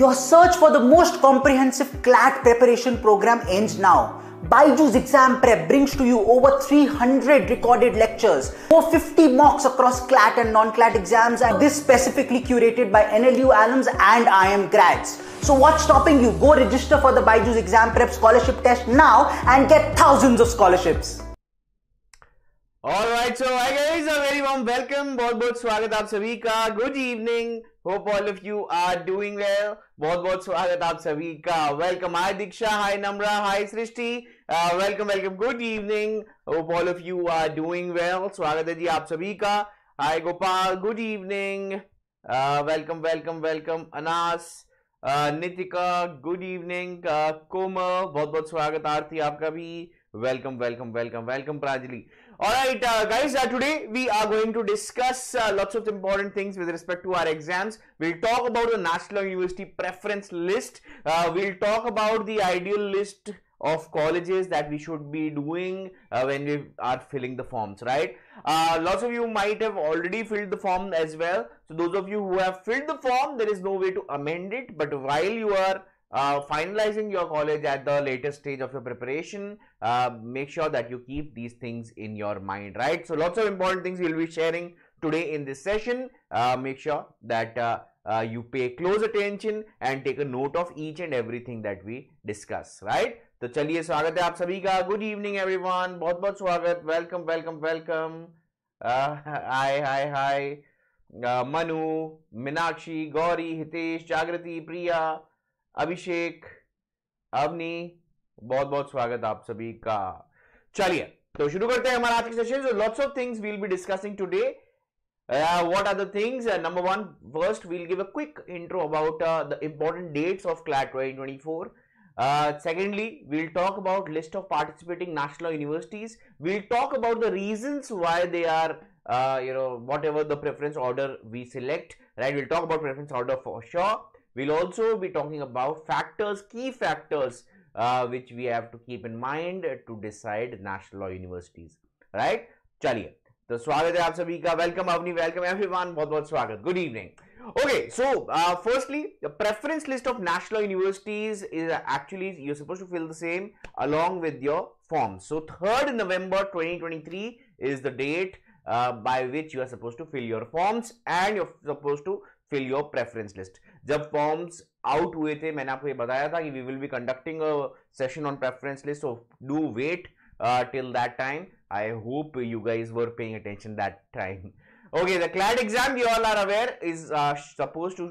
Your search for the most comprehensive CLAT preparation program ends now. Baiju's Exam Prep brings to you over 300 recorded lectures, over 50 mocks across CLAT and non-CLAT exams and this specifically curated by NLU alums and IM grads. So what's stopping you? Go register for the Baiju's Exam Prep Scholarship Test now and get thousands of scholarships. Alright, so hi guys, a very warm welcome, बहुत बहुत good evening. Hope all of you are doing well बहुत बहुत स्वागत आप सभी का welcome hi Diksha hi Namra hi Srishti welcome welcome good evening hope all of you are doing well स्वागत है जी आप सभी का hi Gopal good evening welcome welcome welcome Anas Nitika good evening Komal बहुत बहुत स्वागत आरती आपका भी welcome welcome welcome welcome Pranjali Alright uh, guys, uh, today we are going to discuss uh, lots of important things with respect to our exams. We'll talk about the National University Preference List. Uh, we'll talk about the ideal list of colleges that we should be doing uh, when we are filling the forms, right? Uh, lots of you might have already filled the form as well. So those of you who have filled the form, there is no way to amend it. But while you are uh, finalizing your college at the latest stage of your preparation uh, make sure that you keep these things in your mind right so lots of important things we'll be sharing today in this session uh, make sure that uh, uh you pay close attention and take a note of each and everything that we discuss right तो चलिए स्वागत है आप सभी का good evening everyone बहुत बहुत स्वागत welcome welcome welcome hi hi hi Manu Meenakshi Gauri Hitesh Jagriti Priya अभिषेक अवनी बहुत बहुत स्वागत आप सभी का चलिए तो शुरू करते हैं हमारा आज की session so lots of things will be discussing today what are the things uh, number one first we'll give a quick intro about uh, the important dates of CLAT 2024 uh, secondly we'll talk about list of participating national universities we'll talk about the reasons why they are uh, you know whatever the preference order we select right we'll talk about preference order for sure we'll also be talking about factors key factors Uh, which we have to keep in mind to decide national law universities right chaliye to swagat hai aap sabhi ka welcome avni welcome everyone bahut bahut swagat good evening okay so uh, firstly the preference list of national law universities is actually you're supposed to fill the same along with your forms. so 3rd november 2023 is the date uh, by which you are supposed to fill your forms and you're supposed to fill your preference list the forms out हुए थे मैंने आपको ये बताया था कि we will be conducting session on preference list so do wait till that time I hope you guys were paying attention that time okay the CLAT exam you all are aware is suppose to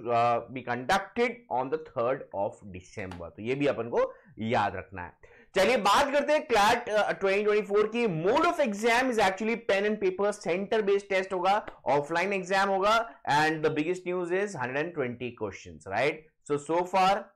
be conducted on the third of December तो ये भी अपन को याद रखना है चलिए बात करते हैं क्लैट ट्वेंटी ट्वेंटी फोर की mode of exam is actually pen and paper centre based test होगा ऑफलाइन एग्जाम होगा and the biggest news is 120 questions right So, so far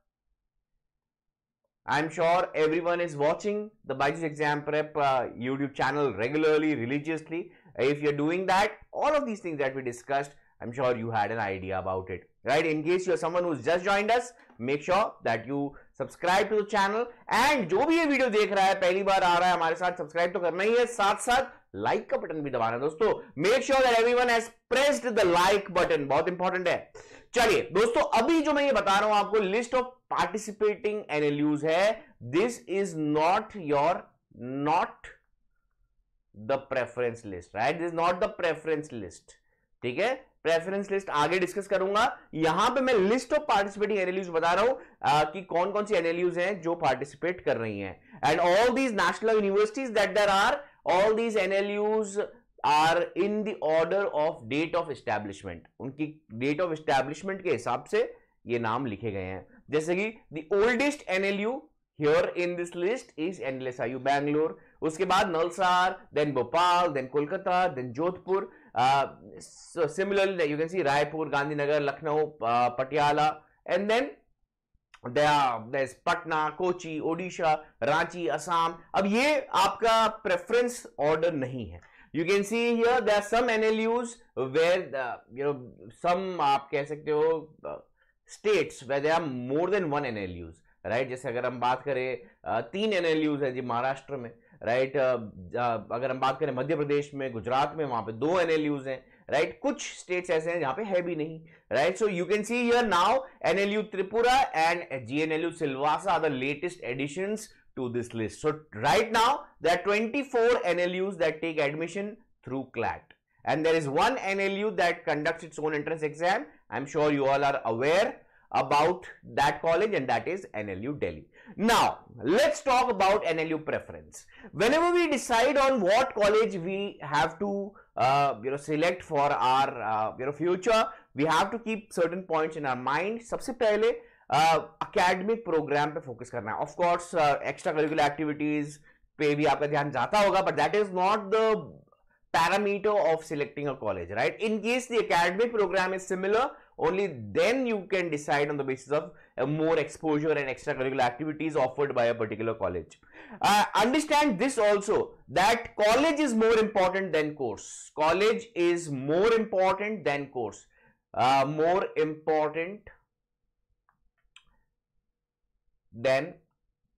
I am sure everyone is watching the Byju's Exam Prep uh, YouTube channel regularly, religiously. If you're doing that, all of these things that we discussed, I'm sure you had an idea about it, right? In case you're someone who's just joined us, make sure that you subscribe to the channel. जो भी ये video देख रहा है पहली बार आ रहा है हमारे साथ सब्सक्राइब तो करना ही है साथ साथ लाइक का बटन भी दबाना दोस्तों make sure that everyone has pressed the like button बहुत इंपॉर्टेंट है चलिए दोस्तों अभी जो मैं ये बता रहा हूं आपको लिस्ट ऑफ पार्टिसिपेटिंग एनएलयूज है this is not your not the preference list right this not the preference list ठीक है प्रेफरेंस लिस्ट आगे डिस्कस करूंगा यहां पे मैं लिस्ट ऑफ पार्टिसिपेटिंग एनएलयूज बता रहा हूं आ, कि कौन कौन सी एनएलयूज हैं जो पार्टिसिपेट कर रही हैं and all these national universities that there are all these NLUs are in the order of date of establishment उनकी डेट ऑफ एस्टैब्लिशमेंट के हिसाब से ये नाम लिखे गए हैं जैसे कि the oldest NLU here in this list is NLSIU Bangalore उसके बाद NALSAR then Bhopal then Kolkata then Jodhpur similar you can see Raipur Gandhinagar Lucknow Patiala and then Patna Kochi Odisha Ranchi Assam अब ये आपका प्रेफरेंस ऑर्डर नहीं है you can see here there are some NLUs where the, you know आप कह सकते हो uh, states where there are more than one NLUs right जैसे अगर हम बात करें uh, तीन एन है जी महाराष्ट्र में राइट uh, अगर हम बात करें मध्य प्रदेश में गुजरात में वहां पे दो एन हैं राइट कुछ स्टेट्स ऐसे हैं जहां पे है भी नहीं right so you can see here now NLU Tripura and GNLU Silvassa are the latest additions to this list. So, right now there are 24 NLUs that take admission through CLAT and there is one NLU that conducts its own entrance exam. I am sure you all are aware about that college and that is NLU Delhi. Now, let's talk about NLU preference. Whenever we decide on what college we have to uh, you know select for our uh, you know future, we have to keep certain points in our mind. of all. Academic program पे focus करना है of course extra curricular activities पे भी आपका ध्यान जाता होगा but that is not the parameter of selecting a college right in case the academic program is similar only than you can decide on the basis of more exposure and extra curricular activities offered by a particular college understand this also that college is more important than course college is more important than course more important Then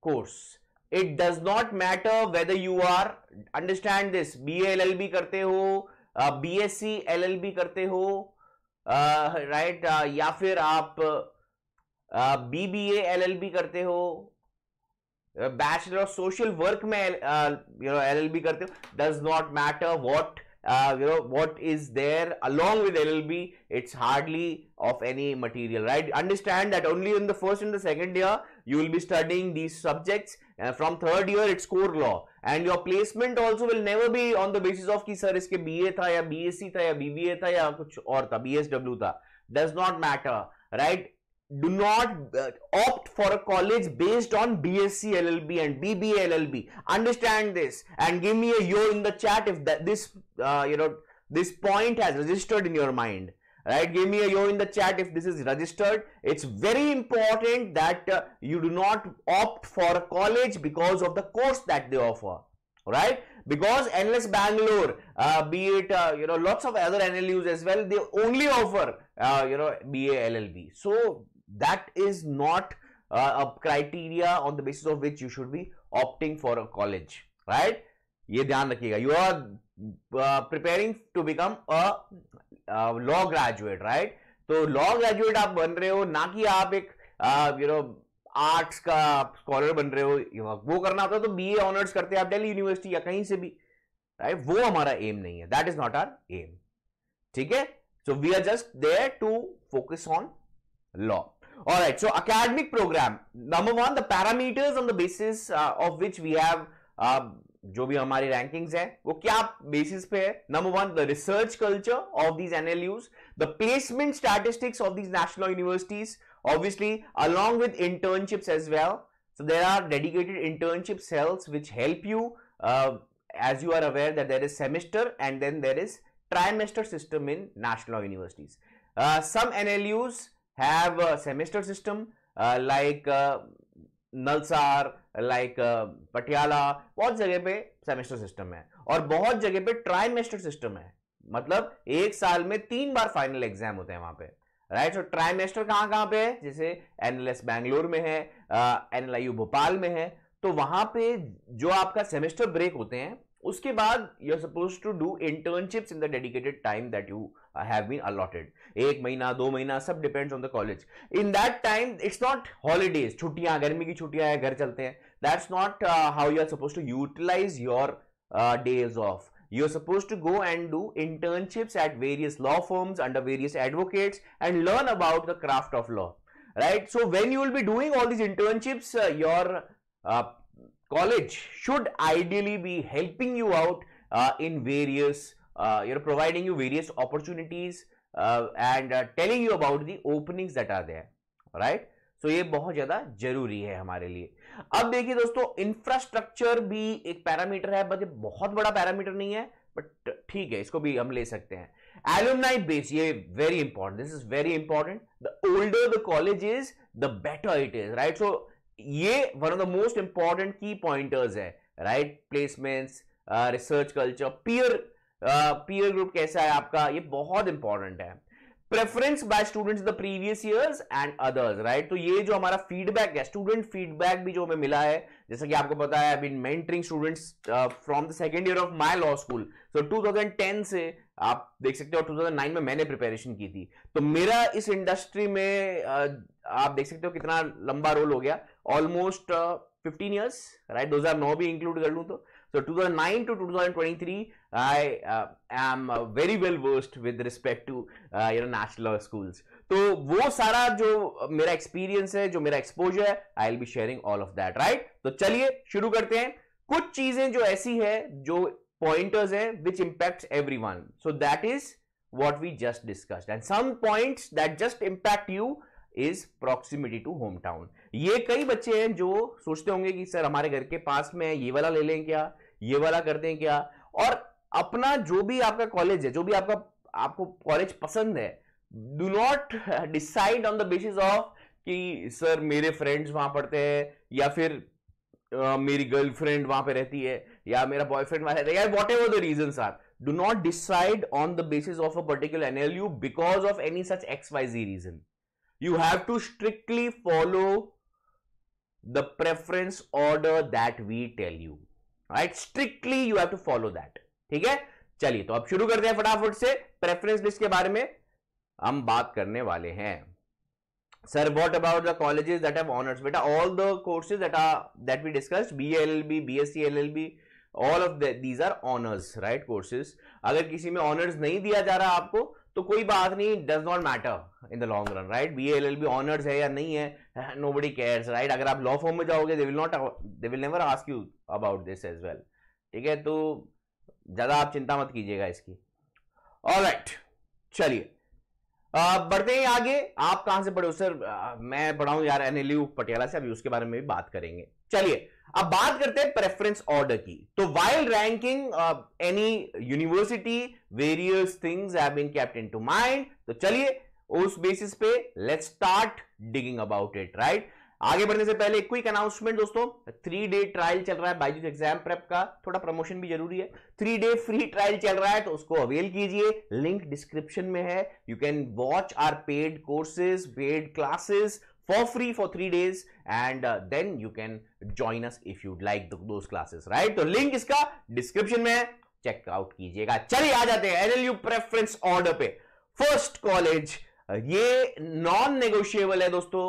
course. It does not matter whether you are, understand this, BA LLB करते हो, uh, BSc LLB करते हो, uh, right, uh, या फिर आप B B L करते हो bachelor of social work में यू नो एलएलबी करते हो does not matter what you know what is there along with llb it's hardly of any material right understand that only in the first and the second year you will be studying these subjects uh, from third year it's core law and your placement also will never be on the basis of ki sir iske BA tha ya BSc tha ya BBA tha ya kuch aur tha BSW tha does not matter right do not uh, opt for a college based on BSc LLB and BBA LLB. Understand this and give me a yo in the chat if that this uh, you know this point has registered in your mind right give me a yo in the chat if this is registered it's very important that uh, you do not opt for a college because of the course that they offer right because NLS Bangalore uh, be it uh, you know lots of other NLUs as well they only offer uh, you know BA LLB so that is not uh, a criteria on the basis of which you should be opting for a college right ये ध्यान रखिएगा you preparing to become a law graduate right तो law graduate आप बन रहे हो ना कि आप एक यू नो आर्ट्स का स्कॉलर बन रहे हो वो करना होता तो बी ए ऑनर्स करते आप दिल्ली यूनिवर्सिटी या कहीं से भी राइट right? वो हमारा एम नहीं है that is not our aim ठीक है so we are just there to focus on law all right so academic program number one the parameters on the basis uh, of which we have uh, जो भी हमारी rankings है वो क्या basis पे है number one the research culture of these NLUs the placement statistics of these national universities obviously along with internships as well so there are dedicated internship cells which help you as you are aware that there is semester and then there is trimester system in national universities some NLUs have semester system like NALSAR like uh, Patiala बहुत जगह पे semester system है और बहुत जगह पे trimester system है मतलब एक साल में तीन बार फाइनल एग्जाम होते हैं वहां पे राइट सो ट्राइमेस्टर कहाँ कहाँ पे है जैसे एनएलएस बैंगलोर में है एनएलआईयू uh, भोपाल में है तो वहां पे जो आपका सेमेस्टर ब्रेक होते हैं उसके बाद you are suppose to do internships in the dedicated time that you have been allotted एक महीना दो महीना सब depends on the college in that time it's not holidays छुट्टियां गर्मी की छुट्टियां है घर चलते हैं that's not how you are suppose to utilise your days of you are uh, supposed to go and do internships at various law firms under various advocates and learn about the craft of law right so when you will be doing all these internships uh, your uh, college should ideally be helping you out uh, in various, uh, you know, providing you various opportunities uh, and telling you about the openings that are there, right? तो ये बहुत ज्यादा जरूरी है हमारे लिए अब देखिए दोस्तों इंफ्रास्ट्रक्चर भी एक पैरामीटर है बट बहुत बड़ा पैरामीटर नहीं है बट ठीक है इसको भी हम ले सकते हैं एलुमनाई बेस ये very important this is very important the older the college is the better it is right so ये one of the most important key pointers है right placements research culture peer peer group कैसा है आपका ये बहुत important है preference by students the previous years and others right तो ये जो हमारा फीडबैक है स्टूडेंट फीडबैक भी जो हमें मिला है जैसा कि आपको पता है been mentoring students from the second year of my law school so 2010 से आप देख सकते हो 2009 में मैंने प्रिपेरेशन की थी तो मेरा इस इंडस्ट्री में uh, आप देख सकते हो कितना लंबा रोल हो गया ऑलमोस्ट फिफ्टीन ईयर्स राइट दो हजार नौ भी इंक्लूड कर लूँ तो so two thousand nine to two thousand twenty three I am very well versed with respect to you national schools तो वो सारा जो मेरा एक्सपीरियंस है जो मेरा एक्सपोजर है I will be sharing all of that right तो चलिए शुरू करते हैं कुछ चीजें जो ऐसी है जो पॉइंटर्स है which impact everyone so that is what we just discussed and some point that just impact you is proximity to home town ये कई बच्चे हैं जो सोचते होंगे कि सर हमारे घर के पास में ये वाला ले लें क्या ये वाला कर दें क्या और अपना जो भी आपका कॉलेज है जो भी आपका आपको कॉलेज पसंद है do not decide on the basis of कि सर मेरे फ्रेंड्स वहां पढ़ते हैं या फिर Uh, मेरी गर्लफ्रेंड वहां पे रहती है या मेरा बॉयफ्रेंड वहां रहता है या whatever the reason are do not decide on the basis of a particular NLU because of any such X Y Z reason you have to strictly follow the preference order that we tell you right strictly you have to follow that ठीक है चलिए तो अब शुरू करते हैं फटाफट से प्रेफरेंस लिस्ट के बारे में हम बात करने वाले हैं sir what about the colleges that have honours बेटा all the courses that are that we discussed BLLB BSc LLB all of these are honours right courses अगर किसी में ऑनर्स नहीं दिया जा रहा आपको तो कोई बात नहीं does not matter in the long run right B L L B honours है या नहीं है नो बडी केयर्स राइट अगर आप लॉ फॉर्म में जाओगे they will not they will never ask you about this as well ठीक है तो ज़्यादा आप चिंता मत कीजिएगा इसकी ऑल राइट चलिए बढ़ते हैं आगे आप कहां से पढ़े हो सर मैं पढ़ाऊं यार एनएलयू पटियाला से अभी उसके बारे में भी बात करेंगे चलिए अब बात करते हैं प्रेफरेंस ऑर्डर की तो while ranking any university various things have been kept into mind तो चलिए उस बेसिस पे let's start digging about it right आगे बढ़ने से पहले क्विक अनाउंसमेंट दोस्तों थ्री डे ट्रायल चल रहा है बाइजूस एग्जाम प्रेप का थोड़ा प्रमोशन भी जरूरी है थ्री डे फ्री ट्रायल चल रहा है तो उसको अवेल कीजिए लिंक डिस्क्रिप्शन में है you can watch our paid courses paid classes for free for three days and then you can join us if you like like classes right तो link इसका डिस्क्रिप्शन में है चेकआउट कीजिएगा चलिए आ जाते हैं एनएलयू प्रेफरेंस ऑर्डर पे फर्स्ट कॉलेज ये नॉन नेगोशिएबल है दोस्तों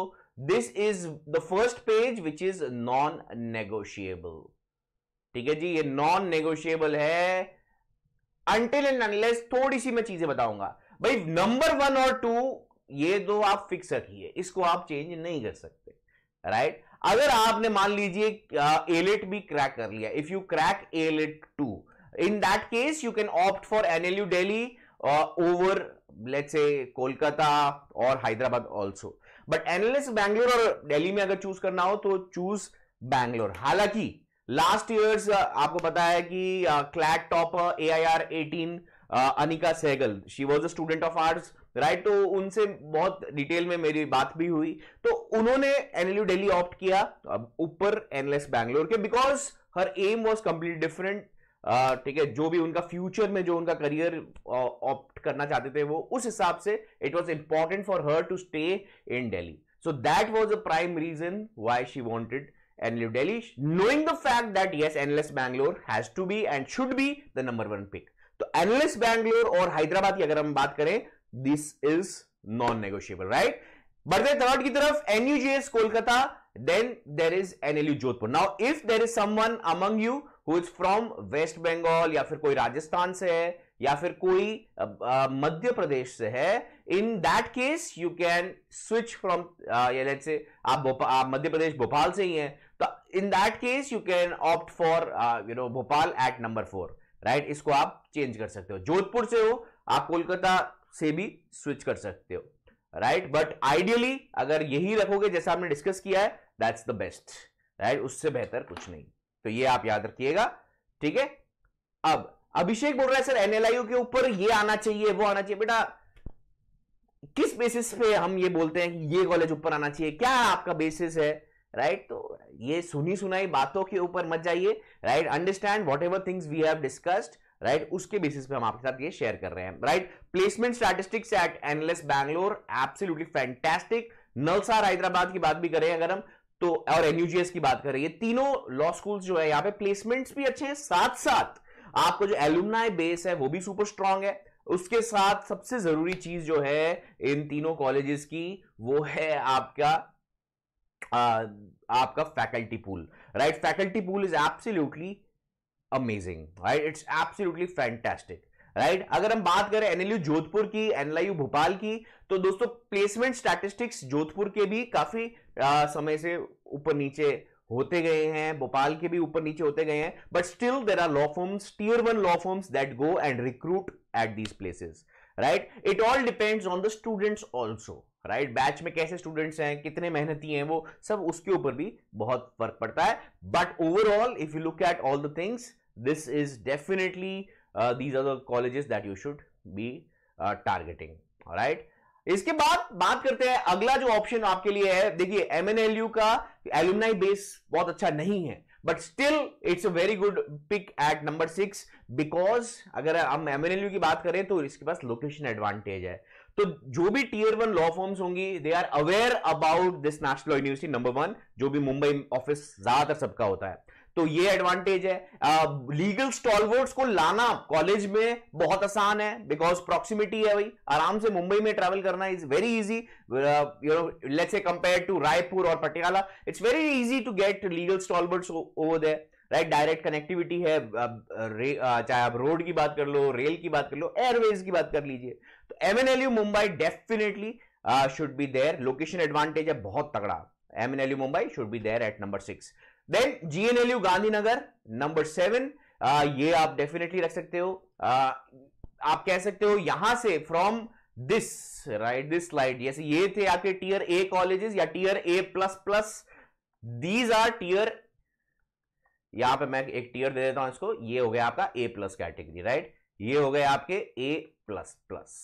this is the first page which is non negotiable ठीक है जी ये नॉन नेगोशिएबल है अंटिल एंड अनलेस थोड़ी सी मैं चीजें बताऊंगा भाई नंबर वन और टू ये दो आप फिक्स रखिए इसको आप चेंज नहीं कर सकते राइट right? अगर आपने मान लीजिए एलेट भी क्रैक कर लिया if you crack AILET too in that case you can opt for NLU Delhi over let's say Kolkata और Hyderabad also but NLS Bangalore और दिल्ली में अगर चूज करना हो तो चूज बैंगलोर हालांकि लास्ट ईयर uh, आपको पता है कि CLAT top A I R eighteen Anika Sehgal she was a student of arts right तो उनसे बहुत डिटेल में मेरी बात भी हुई तो उन्होंने एनएलयू दिल्ली ऑप्ट किया ऊपर एनएलएस बैंगलोर के because her aim was complete different ठीक है जो भी उनका फ्यूचर में जो उनका करियर ऑप्ट करना चाहते थे वो उस हिसाब से it was important for her to stay in Delhi so that was a prime reason why she wanted and live Delhi knowing the fact that yes NLS Bangalore has to be and should be the number one pick तो NLS Bangalore और हैदराबाद की अगर हम बात करें this is non negotiable right बढ़ते third की तरफ NUJS Kolkata then there is NLU Jodhpur now if there is someone among you is from West Bengal या फिर कोई राजस्थान से है या फिर कोई मध्य प्रदेश से है in that case you can switch from से आप आप मध्य प्रदेश भोपाल से ही हैं तो in that case you can opt for you know Bhopal at number four right इसको आप चेंज कर सकते हो जोधपुर से हो आप कोलकाता से भी स्विच कर सकते हो राइट बट आइडियली अगर यही रखोगे जैसा आपने डिस्कस किया है दैट्स द बेस्ट राइट उससे बेहतर कुछ नहीं तो ये आप याद रखिएगा ठीक है अब अभिषेक बोल रहा है सर एनएलआईयू के ऊपर ये आना चाहिए वो आना चाहिए बेटा किस बेसिस पे हम ये बोलते हैं कि ये कॉलेज ऊपर आना चाहिए क्या आपका बेसिस है राइट तो ये सुनी सुनाई बातों के ऊपर मत जाइए right understand whatever things we have discussed right उसके बेसिस पे हम आपके साथ ये शेयर कर रहे हैं right placement statistics at NLS Bangalore absolutely fantastic NALSAR Hyderabad की बात भी करें अगर हम तो और एनयूजीएस की बात करें ये तीनों लॉ स्कूल्स जो है यहाँ पे प्लेसमेंट्स भी अच्छे हैं साथ साथ आपको जो एलुमनाई बेस है वो भी सुपर स्ट्रांग है उसके साथ सबसे जरूरी चीज जो है इन तीनों कॉलेजेस की वो है आपका आ, आपका faculty pool right faculty pool is absolutely amazing right it's absolutely fantastic right अगर हम बात करें एनएलयू जोधपुर की एनएलयू भोपाल की तो दोस्तों प्लेसमेंट स्टैटिस्टिक्स जोधपुर के भी काफी आ, समय से ऊपर नीचे होते गए हैं भोपाल के भी ऊपर नीचे होते गए हैं but still there are law firms tier one law firms that go and recruit at these places right it all depends on the students also right batch में कैसे स्टूडेंट्स हैं कितने मेहनती हैं वो सब उसके ऊपर भी बहुत फर्क पड़ता है but overall if you look at all the things this is definitely these uh, are are the colleges that you should be uh, इसके बाद बात करते हैं अगला जो ऑप्शन आपके लिए है देखिए एमएनएलयू का एल्यूमनाई बेस बहुत अच्छा नहीं है but still it's a very good pick at number six because अगर हम एमएनएलयू की बात करें तो इसके पास लोकेशन एडवांटेज है तो जो भी टीयर वन लॉ फॉर्म्स होंगी they are aware about this national university number one जो भी मुंबई ऑफिस ज्यादातर सबका होता है तो ये एडवांटेज है लीगल स्टॉलवर्ड्स को लाना कॉलेज में बहुत आसान है बिकॉज प्रॉक्सिमिटी है भाई आराम से मुंबई में ट्रेवल करना is very easy you know let's say compare to Raipur और Patiala it's very easy to get legal stalwarts over there right direct connectivity है uh, uh, चाहे आप रोड की बात कर लो रेल की बात कर लो एयरवेज की बात कर लीजिए तो M N L U Mumbai definitely should be there location advantage है बहुत तगड़ा M N L U Mumbai should be there at number six then GNLU Gandhinagar number seven ये आप डेफिनेटली रख सकते हो uh, आप कह सकते हो यहां से from this right this slide जैसे ये थे आपके टीयर ए कॉलेजेस या tier A plus plus these are tier यहां पे मैं एक टीयर दे देता हूं इसको ये हो गया आपका ए प्लस कैटेगरी राइट ये हो गए आपके ए प्लस प्लस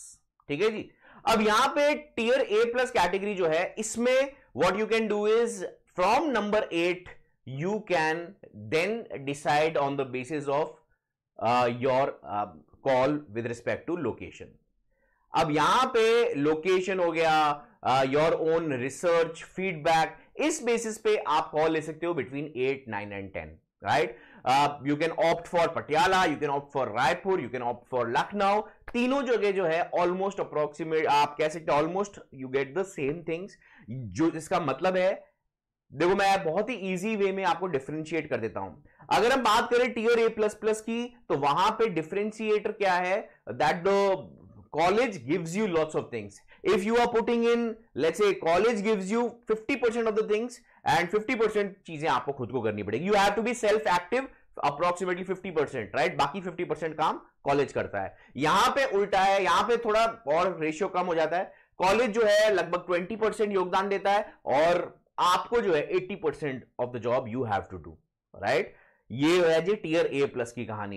ठीक है जी अब यहां पे टीयर ए प्लस कैटेगरी जो है इसमें what you can do is from number eight you can then decide on the basis of uh, your uh, call with respect to location. अब यहां पे लोकेशन हो गया योर ओन रिसर्च फीडबैक इस basis पे आप कॉल ले सकते हो between eight nine and ten right you can opt for Patiala you can opt for Raipur you can opt for Lucknow तीनों जगह जो है ऑलमोस्ट अप्रोक्सीमेट आप कह सकते हो almost you get the same things जो इसका मतलब है देखो मैं बहुत ही इजी वे में आपको डिफ्रेंशिएट कर देता हूं अगर हम बात करें टीयर ए प्लस प्लस की तो वहां पे डिफ्रेंशिएटर क्या है that the college gives you lots of things if you are putting in let's a college gives you 50% of the things and 50% चीजें आपको खुद को करनी पड़ेगी have to to self active active fifty 50% राइट बाकी 50% काम कॉलेज करता है यहां पे उल्टा है यहां पे थोड़ा और रेशियो कम हो जाता है कॉलेज जो है लगभग 20% योगदान देता है और आपको जो है 80 percent of the job you have to do right ये है जी टीयर ए प्लस की कहानी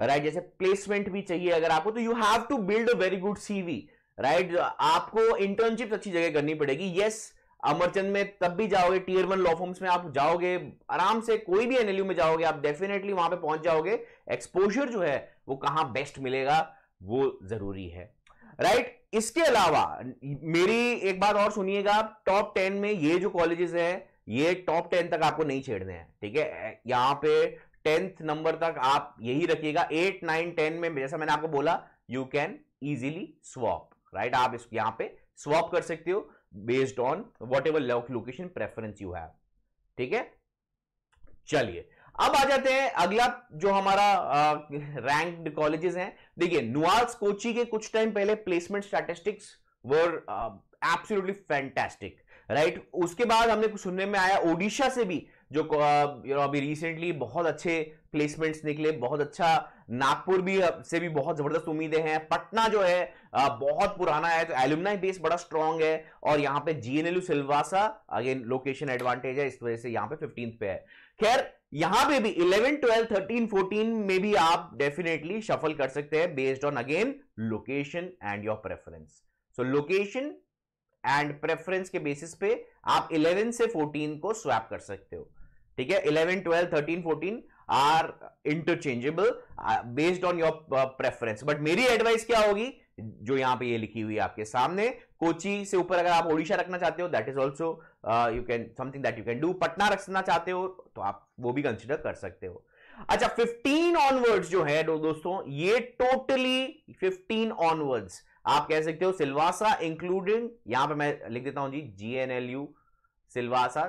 राइट right? जैसे प्लेसमेंट भी चाहिए अगर आपको तो you have to build a very good CV right आपको इंटर्नशिप अच्छी जगह करनी पड़ेगी यस yes, अमरचंद में तब भी जाओगे टीयर वन लॉ फॉर्म्स में आप जाओगे आराम से कोई भी एनएलयू में जाओगे आप डेफिनेटली वहां पे पहुंच जाओगे एक्सपोजर जो है वो कहां बेस्ट मिलेगा वो जरूरी है राइट right? इसके अलावा मेरी एक बात और सुनिएगा आप टॉप टेन में ये जो कॉलेजेस है ये टॉप टेन तक आपको नहीं छेड़ने हैं ठीक है यहां पे टेंथ नंबर तक आप यही रखिएगा एट नाइन टेन में जैसा मैंने आपको बोला you can easily swap right आप इस यहां पे स्वॉप कर सकते हो based on whatever location preference you have ठीक है चलिए अब आ जाते हैं अगला जो हमारा रैंक्ड कॉलेजेस हैं देखिए नुआल्स कोची के कुछ टाइम पहले placement statistics were absolutely fantastic right उसके बाद हमने सुनने में आया ओडिशा से भी जो यू नो अभी रिसेंटली बहुत अच्छे प्लेसमेंट्स निकले बहुत अच्छा नागपुर भी से भी बहुत जबरदस्त उम्मीदें हैं पटना जो है बहुत पुराना है तो एल्यूमिनाई बेस बड़ा स्ट्रांग है और यहाँ पे GNLU Silvassa again location advantage है इस वजह से यहाँ पे फिफ्टींथ पे है खैर यहां पे भी 11, 12, 13, 14 में भी आप डेफिनेटली शफल कर सकते हैं based on again location and your preference so location and preference के बेसिस पे आप 11 से 14 को स्वैप कर सकते हो ठीक है 11, 12, 13, 14 are interchangeable based on your preference but मेरी एडवाइस क्या होगी जो यहां पे ये लिखी हुई है आपके सामने कोची से ऊपर अगर आप ओडिशा रखना चाहते हो that is also you can something that you can do Patna रखना चाहते हो तो आप वो भी कंसिडर कर सकते हो अच्छा 15 ऑनवर्ड्स जो है दो दोस्तों ये टोटली 15 ऑनवर्ड्स आप कह सकते हो सिलवासा इंक्लूडिंग यहां पे मैं लिख देता हूं जी जीएनएलयू सिलवासा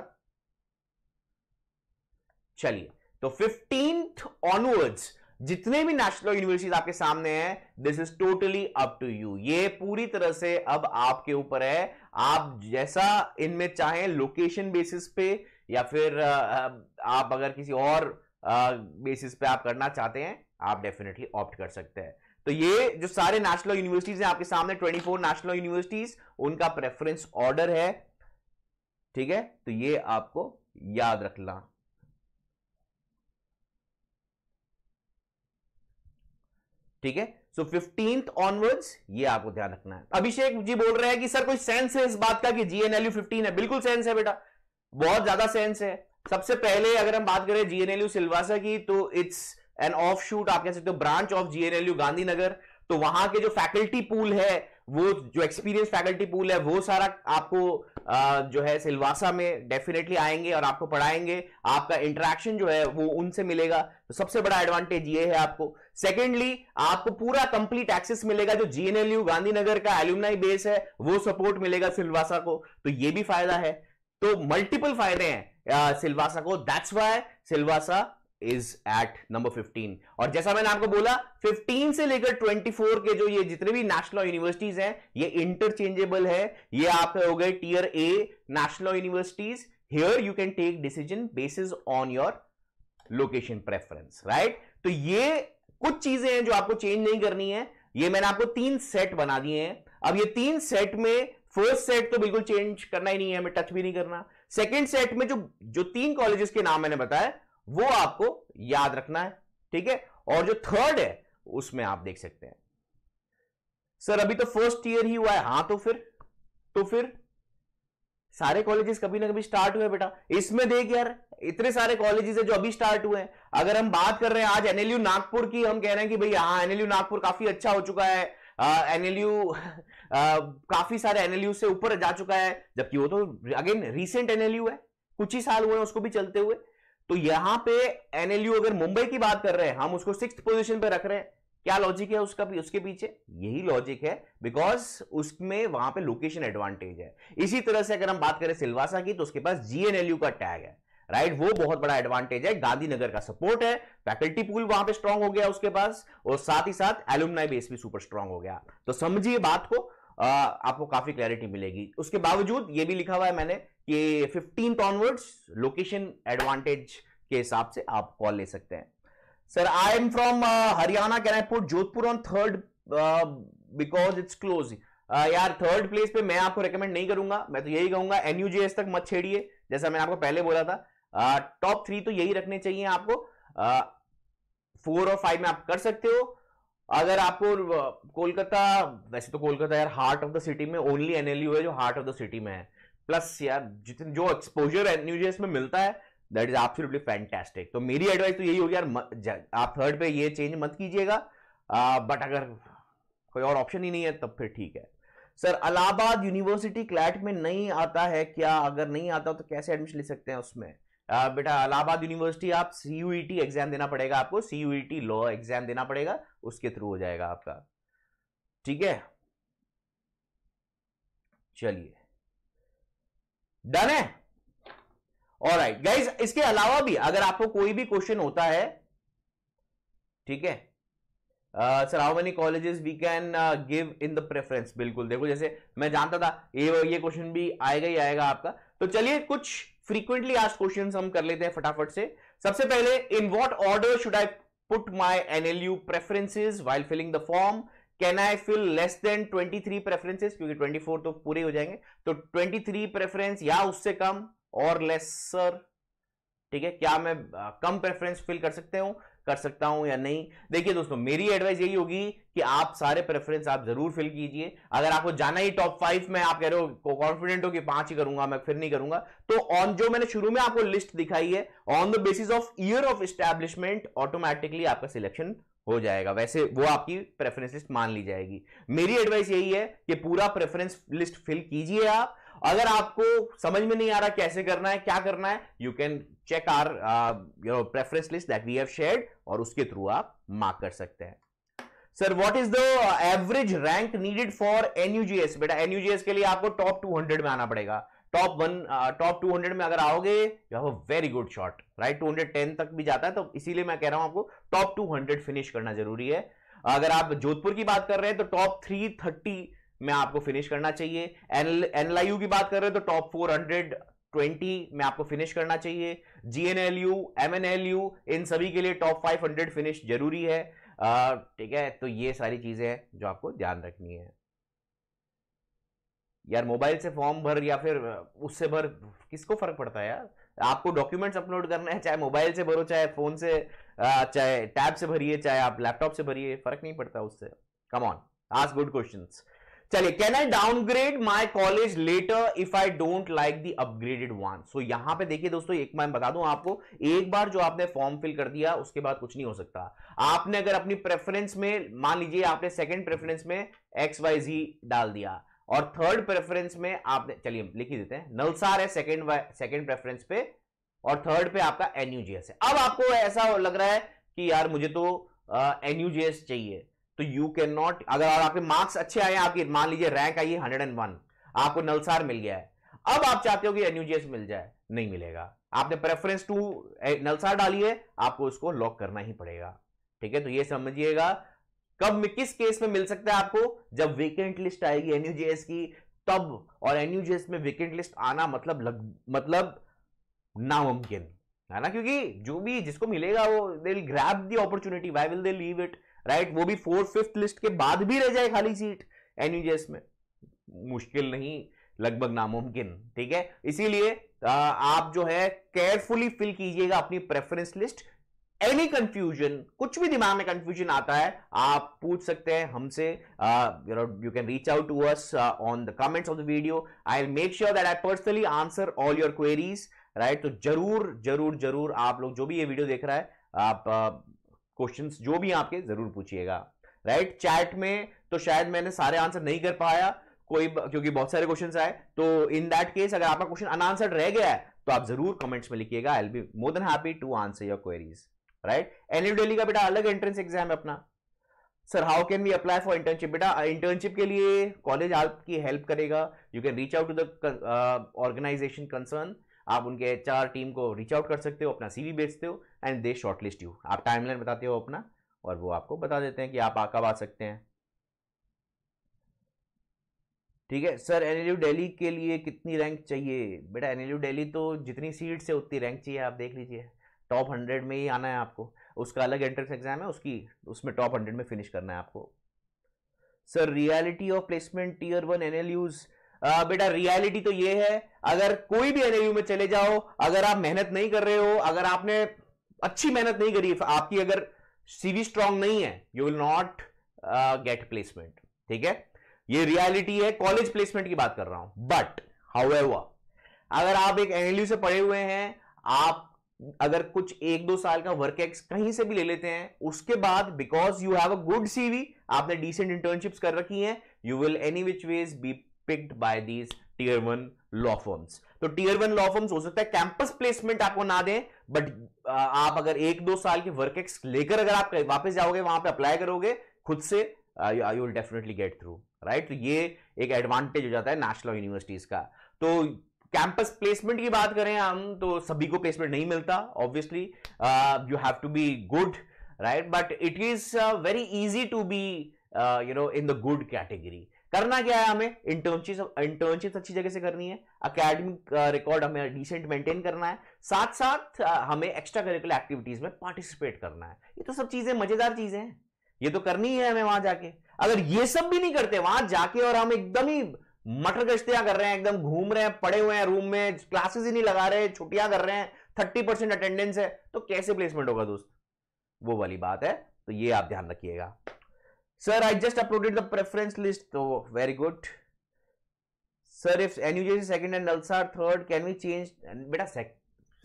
चलिए तो फिफ्टींथ ऑनवर्ड्स जितने भी नेशनल यूनिवर्सिटीज आपके सामने हैं this is totally up to you ये पूरी तरह से अब आपके ऊपर है आप जैसा इनमें चाहें लोकेशन बेसिस पे या फिर आप अगर किसी और बेसिस पे आप करना चाहते हैं आप डेफिनेटली ऑप्ट कर सकते हैं तो ये जो सारे नेशनल यूनिवर्सिटीज हैं आपके सामने 24 नेशनल यूनिवर्सिटीज उनका प्रेफरेंस ऑर्डर है ठीक है तो ये आपको याद रखना ठीक है सो फिफ्टींथ ऑनवर्ड्स ये आपको ध्यान रखना है अभिषेक जी बोल रहे हैं कि सर कोई सेंस है इस बात का कि जीएनएलयू 15 है बिल्कुल सेंस है बेटा बहुत ज्यादा सेंस है सबसे पहले अगर हम बात करें जीएनएलयू सिलवासा की तो इट्स एन ऑफ शूट आप कह सकते हो ब्रांच ऑफ जीएनएलयू गांधीनगर तो वहां के जो फैकल्टी पूल है वो जो एक्सपीरियंस फैकल्टी पूल है वो सारा आपको जो है सिलवासा में डेफिनेटली आएंगे और आपको पढ़ाएंगे आपका इंटरेक्शन जो है वो उनसे मिलेगा तो सबसे बड़ा एडवांटेज ये है आपको सेकेंडली आपको पूरा कंप्लीट एक्सेस मिलेगा जो जीएनएलयू गांधीनगर का एल्यूमनाई बेस है वो सपोर्ट मिलेगा सिलवासा को तो ये भी फायदा है तो मल्टीपल फायदे हैं सिलवासा को that's why Silvassa is at number 15 और जैसा मैंने आपको बोला 15 से लेकर 24 के जो ये जितने भी नेशनल यूनिवर्सिटीज हैं ये इंटरचेंजेबल है ये आप हो गए tier A national universities here you can take decision basis on your location preference right तो ये कुछ चीजें हैं जो आपको चेंज नहीं करनी है ये मैंने आपको तीन सेट बना दिए हैं अब ये तीन सेट में फर्स्ट सेट तो बिल्कुल चेंज करना ही नहीं है हमें टच भी नहीं करना सेकेंड सेट में जो जो तीन कॉलेजेस के नाम मैंने बताया वो आपको याद रखना है ठीक है और जो थर्ड है उसमें आप देख सकते हैं सर अभी तो फर्स्ट ईयर ही हुआ है हाँ तो फिर तो फिर सारे कॉलेजेस कभी ना कभी स्टार्ट हुए बेटा इसमें देख यार इतने सारे कॉलेजेस है जो अभी स्टार्ट हुए हैं अगर हम बात कर रहे हैं आज एनएलयू नागपुर की हम कह रहे हैं कि भाई हाँ एनएलयू नागपुर काफी अच्छा हो चुका है एनएलयू काफी सारे एनएलयू से ऊपर जा चुका है जबकि वो तो अगेन रिसेंट एनएलयू है कुछ ही साल हुए हैं उसको भी चलते हुए तो यहां पे एनएलयू अगर मुंबई की बात कर रहे हैं हम उसको सिक्स पोजीशन पे रख रहे हैं क्या लॉजिक है उसका उसके पीछे यही लॉजिक है बिकॉज उसमें वहां पे लोकेशन एडवांटेज है इसी तरह से अगर हम बात करें सिलवासा की तो उसके पास जीएनएलयू का टैग है राइट right, वो बहुत बड़ा एडवांटेज है गांधीनगर का सपोर्ट है फैकल्टी पूल वहां पे स्ट्रांग हो गया उसके पास और साथ ही साथ एलुमनाई बेस भी सुपर स्ट्रांग हो गया तो समझिए बात को आ, आपको काफी क्लैरिटी मिलेगी उसके बावजूद ये भी लिखा हुआ है मैंने कि फिफ्टीन ऑनवर्ड्स लोकेशन एडवांटेज के हिसाब से आप कॉल ले सकते हैं sir I am from Haryana can I put Jodhpur on third because it's close यार थर्ड प्लेस पे मैं आपको रेकमेंड नहीं करूंगा मैं तो यही कहूंगा एनयूजेएस तक मत छेड़िए जैसा मैंने आपको पहले बोला था टॉप uh, थ्री तो यही रखने चाहिए आपको फोर और फाइव में आप कर सकते हो अगर आपको uh, कोलकाता वैसे तो कोलकाता यार हार्ट ऑफ द सिटी में ओनली एनएलयू है जो हार्ट ऑफ द सिटी में है प्लस यार जितने जो एक्सपोजर न्यूजेस में मिलता है दैट इज एब्सोल्युटली फैंटेस्टिक तो मेरी एडवाइस तो यही होगी यार आप थर्ड पे ये चेंज मत कीजिएगा बट अगर कोई और ऑप्शन ही नहीं है तब फिर ठीक है सर अलाहाबाद यूनिवर्सिटी क्लैट में नहीं आता है क्या अगर नहीं आता तो कैसे एडमिशन ले सकते हैं उसमें बेटा अलाहाबाद यूनिवर्सिटी आप सी यू एग्जाम देना पड़ेगा आपको सी यू लॉ एग्जाम देना पड़ेगा उसके थ्रू हो जाएगा आपका ठीक है चलिए डन है और राइट गाइज इसके अलावा भी अगर आपको कोई भी क्वेश्चन होता है ठीक है sir how many colleges we can give in the preference बिल्कुल देखो जैसे मैं जानता था ये ये क्वेश्चन भी आएगा ही आएगा आपका तो चलिए कुछ फ्रीक्वेंटली आज क्वेश्चन हम कर लेते हैं फटाफट से सबसे पहले in what order should I N L U preferences while filling the form can I fill less than 23 preferences क्योंकि 24 तो पूरे हो जाएंगे तो 23 प्रेफरेंस या उससे कम और लेस सर ठीक है क्या मैं कम प्रेफरेंस फिल कर सकते हूं कर सकता हूं या नहीं देखिए दोस्तों मेरी एडवाइस यही होगी कि आप सारे प्रेफरेंस आप जरूर फिल कीजिए अगर आपको जाना ही टॉप फाइव में आप कह रहे हो कॉन्फिडेंट हो कि पांच ही करूंगा मैं फिर नहीं करूंगा तो ऑन जो मैंने शुरू में आपको लिस्ट दिखाई है on the basis of year of establishment automatically आपका सिलेक्शन हो जाएगा वैसे वो आपकी प्रेफरेंस लिस्ट मान ली जाएगी मेरी एडवाइस यही है कि पूरा प्रेफरेंस लिस्ट फिल कीजिए आप अगर आपको समझ में नहीं आ रहा कैसे करना है क्या करना है you can check our you know preference list that we have shared और उसके थ्रू आप मार्क कर सकते हैं sir what is the average rank needed for NUJS बेटा एनयूजीएस के लिए आपको टॉप 200 में आना पड़ेगा top one top two hundred में अगर आओगे you have a very good shot right two hundred ten तक भी जाता है तो इसीलिए मैं कह रहा हूं आपको टॉप टू हंड्रेड फिनिश करना जरूरी है अगर आप जोधपुर की बात कर रहे हैं तो टॉप थ्री थर्टी में आपको फिनिश करना चाहिए एनएलआईयू की बात कर रहे हैं तो टॉप फोर हंड्रेड ट्वेंटी में आपको फिनिश करना चाहिए जीएनएलयू एमएनएलयू इन सभी के लिए टॉप फाइव हंड्रेड फिनिश जरूरी है ठीक है तो ये सारी चीजें हैं जो आपको ध्यान रखनी है यार मोबाइल से फॉर्म भर या फिर उससे भर किसको फर्क पड़ता है यार आपको डॉक्यूमेंट्स अपलोड करना है चाहे मोबाइल से भरो चाहे फोन से चाहे टैब से भरिए चाहे आप लैपटॉप से भरिए फर्क नहीं पड़ता उससे कम ऑन आज गुड क्वेश्चन चलिए can I downgrade my college letter if I don't like the upgraded one so यहां पे देखिए दोस्तों एक मैं बता दूं आपको एक बार जो आपने फॉर्म फिल कर दिया उसके बाद कुछ नहीं हो सकता आपने अगर अपनी प्रेफरेंस में मान लीजिए आपने सेकंड प्रेफरेंस में एक्स वाई जी डाल दिया और थर्ड प्रेफरेंस में आपने चलिए लिख ही देते हैं नलसार है सेकेंड सेकेंड प्रेफरेंस पे और थर्ड पे आपका एनयूजीएस है अब आपको ऐसा लग रहा है कि यार मुझे तो एनयूजीएस चाहिए तो यू कैन नॉट अगर आपके मार्क्स अच्छे आए आपकी मान लीजिए रैंक आई हंड्रेड एंड वन आपको नलसार मिल गया है अब आप चाहते हो कि एनयूजीएस मिल जाए नहीं मिलेगा आपने प्रेफरेंस टू नलसार डाली है आपको उसको लॉक करना ही पड़ेगा ठीक है तो ये समझिएगा कब किस केस में मिल सकता है आपको जब वेकेंट लिस्ट आएगी एनयूजेएस की तब और एनयूजेएस में वेकेंट लिस्ट आना मतलब लग, मतलब नामुमकिन है ना क्योंकि जो भी जिसको मिलेगा वो they grab the opportunity why will they leave it right वो भी फोर्थ फिफ्थ लिस्ट के बाद भी रह जाए खाली सीट एनयूजेएस में मुश्किल नहीं लगभग नामुमकिन ठीक है इसीलिए आप जो है केयरफुली फिल कीजिएगा अपनी प्रेफरेंस लिस्ट एनी कंफ्यूजन कुछ भी दिमाग में कंफ्यूजन आता है आप पूछ सकते हैं हमसे you can reach out to us on the comments of the video I will make sure that I personally answer all your queries right तो जरूर जरूर जरूर आप लोग जो भी ये वीडियो देख रहा है आप क्वेश्चन uh, जो भी आपके जरूर पूछिएगा राइट right? चैट में तो शायद मैंने सारे आंसर नहीं कर पाया कोई क्योंकि बहुत सारे क्वेश्चन आए तो इन दैट केस अगर आपका क्वेश्चन अनआंसर्ड रह गया है तो आप जरूर कमेंट्स में लिखिएगा I will be more than happy to answer your queries right NU Delhi का बेटा अलग एंट्रेंस एग्जाम है अपना sir how can we apply for internship बेटा इंटर्नशिप के लिए कॉलेज आपकी हेल्प करेगा you can reach out to the organisation concern आप उनके एच टीम को रीच आउट कर सकते हो अपना सीवी भेजते हो and they shortlist you आप टाइमलाइन बताते हो अपना और वो आपको बता देते हैं कि आप कब आ सकते हैं ठीक है सर एनएलयू दिल्ली के लिए कितनी रैंक चाहिए बेटा एनएलयू दिल्ली तो जितनी सीट से उतनी रैंक चाहिए आप देख लीजिए टॉप हंड्रेड में ही आना है आपको उसका अलग एंट्रेंस एग्जाम है उसकी उसमें टॉप हंड्रेड में फिनिश करना है आपको sir reality of placement tier one N बेटा रियलिटी तो ये है अगर कोई भी एनएलयू में चले जाओ अगर आप मेहनत नहीं कर रहे हो अगर आपने अच्छी मेहनत नहीं करी आपकी अगर सीवी स्ट्रांग नहीं है you will not get placement ठीक है ये रियलिटी है कॉलेज प्लेसमेंट की बात कर रहा हूं बट हाउ अगर आप एक एनएलयू से पढ़े हुए हैं आप अगर कुछ एक दो साल का वर्क एक्स कहीं से भी ले लेते हैं उसके बाद because you have a good CV आपने डिसेंट इंटर्नशिप्स कर रखी हैं you will any which ways be picked by these tier one law firms तो टीयर वन लॉ फर्म्स हो सकता है कैंपस प्लेसमेंट आपको ना दें बट आप अगर एक दो साल के वर्क एक्स लेकर अगर आप वापस जाओगे वहां पे अप्लाई करोगे खुद से I will definitely get through right तो ये एक एडवांटेज हो जाता है नेशनल यूनिवर्सिटीज का तो कैंपस प्लेसमेंट की बात करें हम तो सभी को प्लेसमेंट नहीं मिलता obviously you have to be good right but it is very easy to be you know in the good category करना क्या है हमें इंटर्नशिप इंटर्नशिप अच्छी जगह से करनी है अकेडमिक रिकॉर्ड uh, हमें डिसेंट मेंटेन करना है साथ साथ uh, हमें एक्स्ट्रा करिकुलर एक्टिविटीज में पार्टिसिपेट करना है ये तो सब चीजें मजेदार चीजें हैं ये तो करनी ही है हमें वहां जाके अगर ये सब भी नहीं करते वहां जाके और हम एकदम ही मटर गश्तियां कर रहे हैं एकदम घूम रहे हैं पड़े हुए हैं रूम में क्लासेस ही नहीं लगा रहे छुट्टियां कर रहे हैं थर्टी परसेंट अटेंडेंस है तो कैसे प्लेसमेंट होगा दोस्त वो वाली बात है तो ये आप ध्यान रखिएगा sir I just uploaded the preference list तो very good sir if NUJ second and NALSAR third can we change बेटा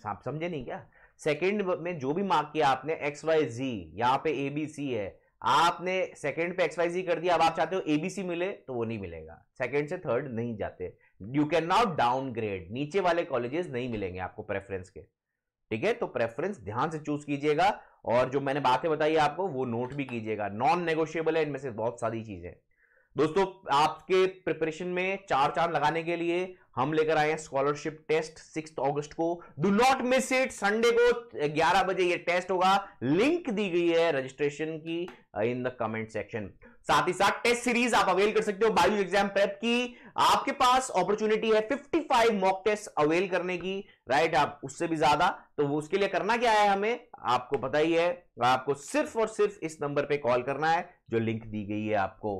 आप समझे नहीं क्या सेकंड में जो भी मार्क किया आपने एक्स वाई जी यहाँ पे ए बी सी है आपने सेकेंड पे ही कर दिया अब आप चाहते हो एबीसी मिले तो वो नहीं मिलेगा सेकेंड से थर्ड नहीं जाते यू कैन नॉट डाउनग्रेड नीचे वाले कॉलेजेस नहीं मिलेंगे आपको प्रेफरेंस के ठीक है तो प्रेफरेंस ध्यान से चूज कीजिएगा और जो मैंने बातें बताई आपको वो नोट भी कीजिएगा नॉन नेगोशिएबल है इनमें से बहुत सारी चीजें दोस्तों आपके प्रिपरेशन में चार चांद लगाने के लिए हम लेकर आए हैं स्कॉलरशिप टेस्ट सिक्स अगस्त को do not miss it Sunday को 11 बजे ये टेस्ट होगा लिंक दी गई है रजिस्ट्रेशन की इन द कमेंट सेक्शन साथ ही साथ टेस्ट सीरीज आप अवेल कर सकते हो बायो एग्जाम प्रेप की आपके पास अपॉर्चुनिटी है 55 मॉक टेस्ट अवेल करने की राइट आप उससे भी ज्यादा तो वो उसके लिए करना क्या है हमें आपको पता ही है आपको सिर्फ और सिर्फ इस नंबर पे कॉल करना है जो लिंक दी गई है आपको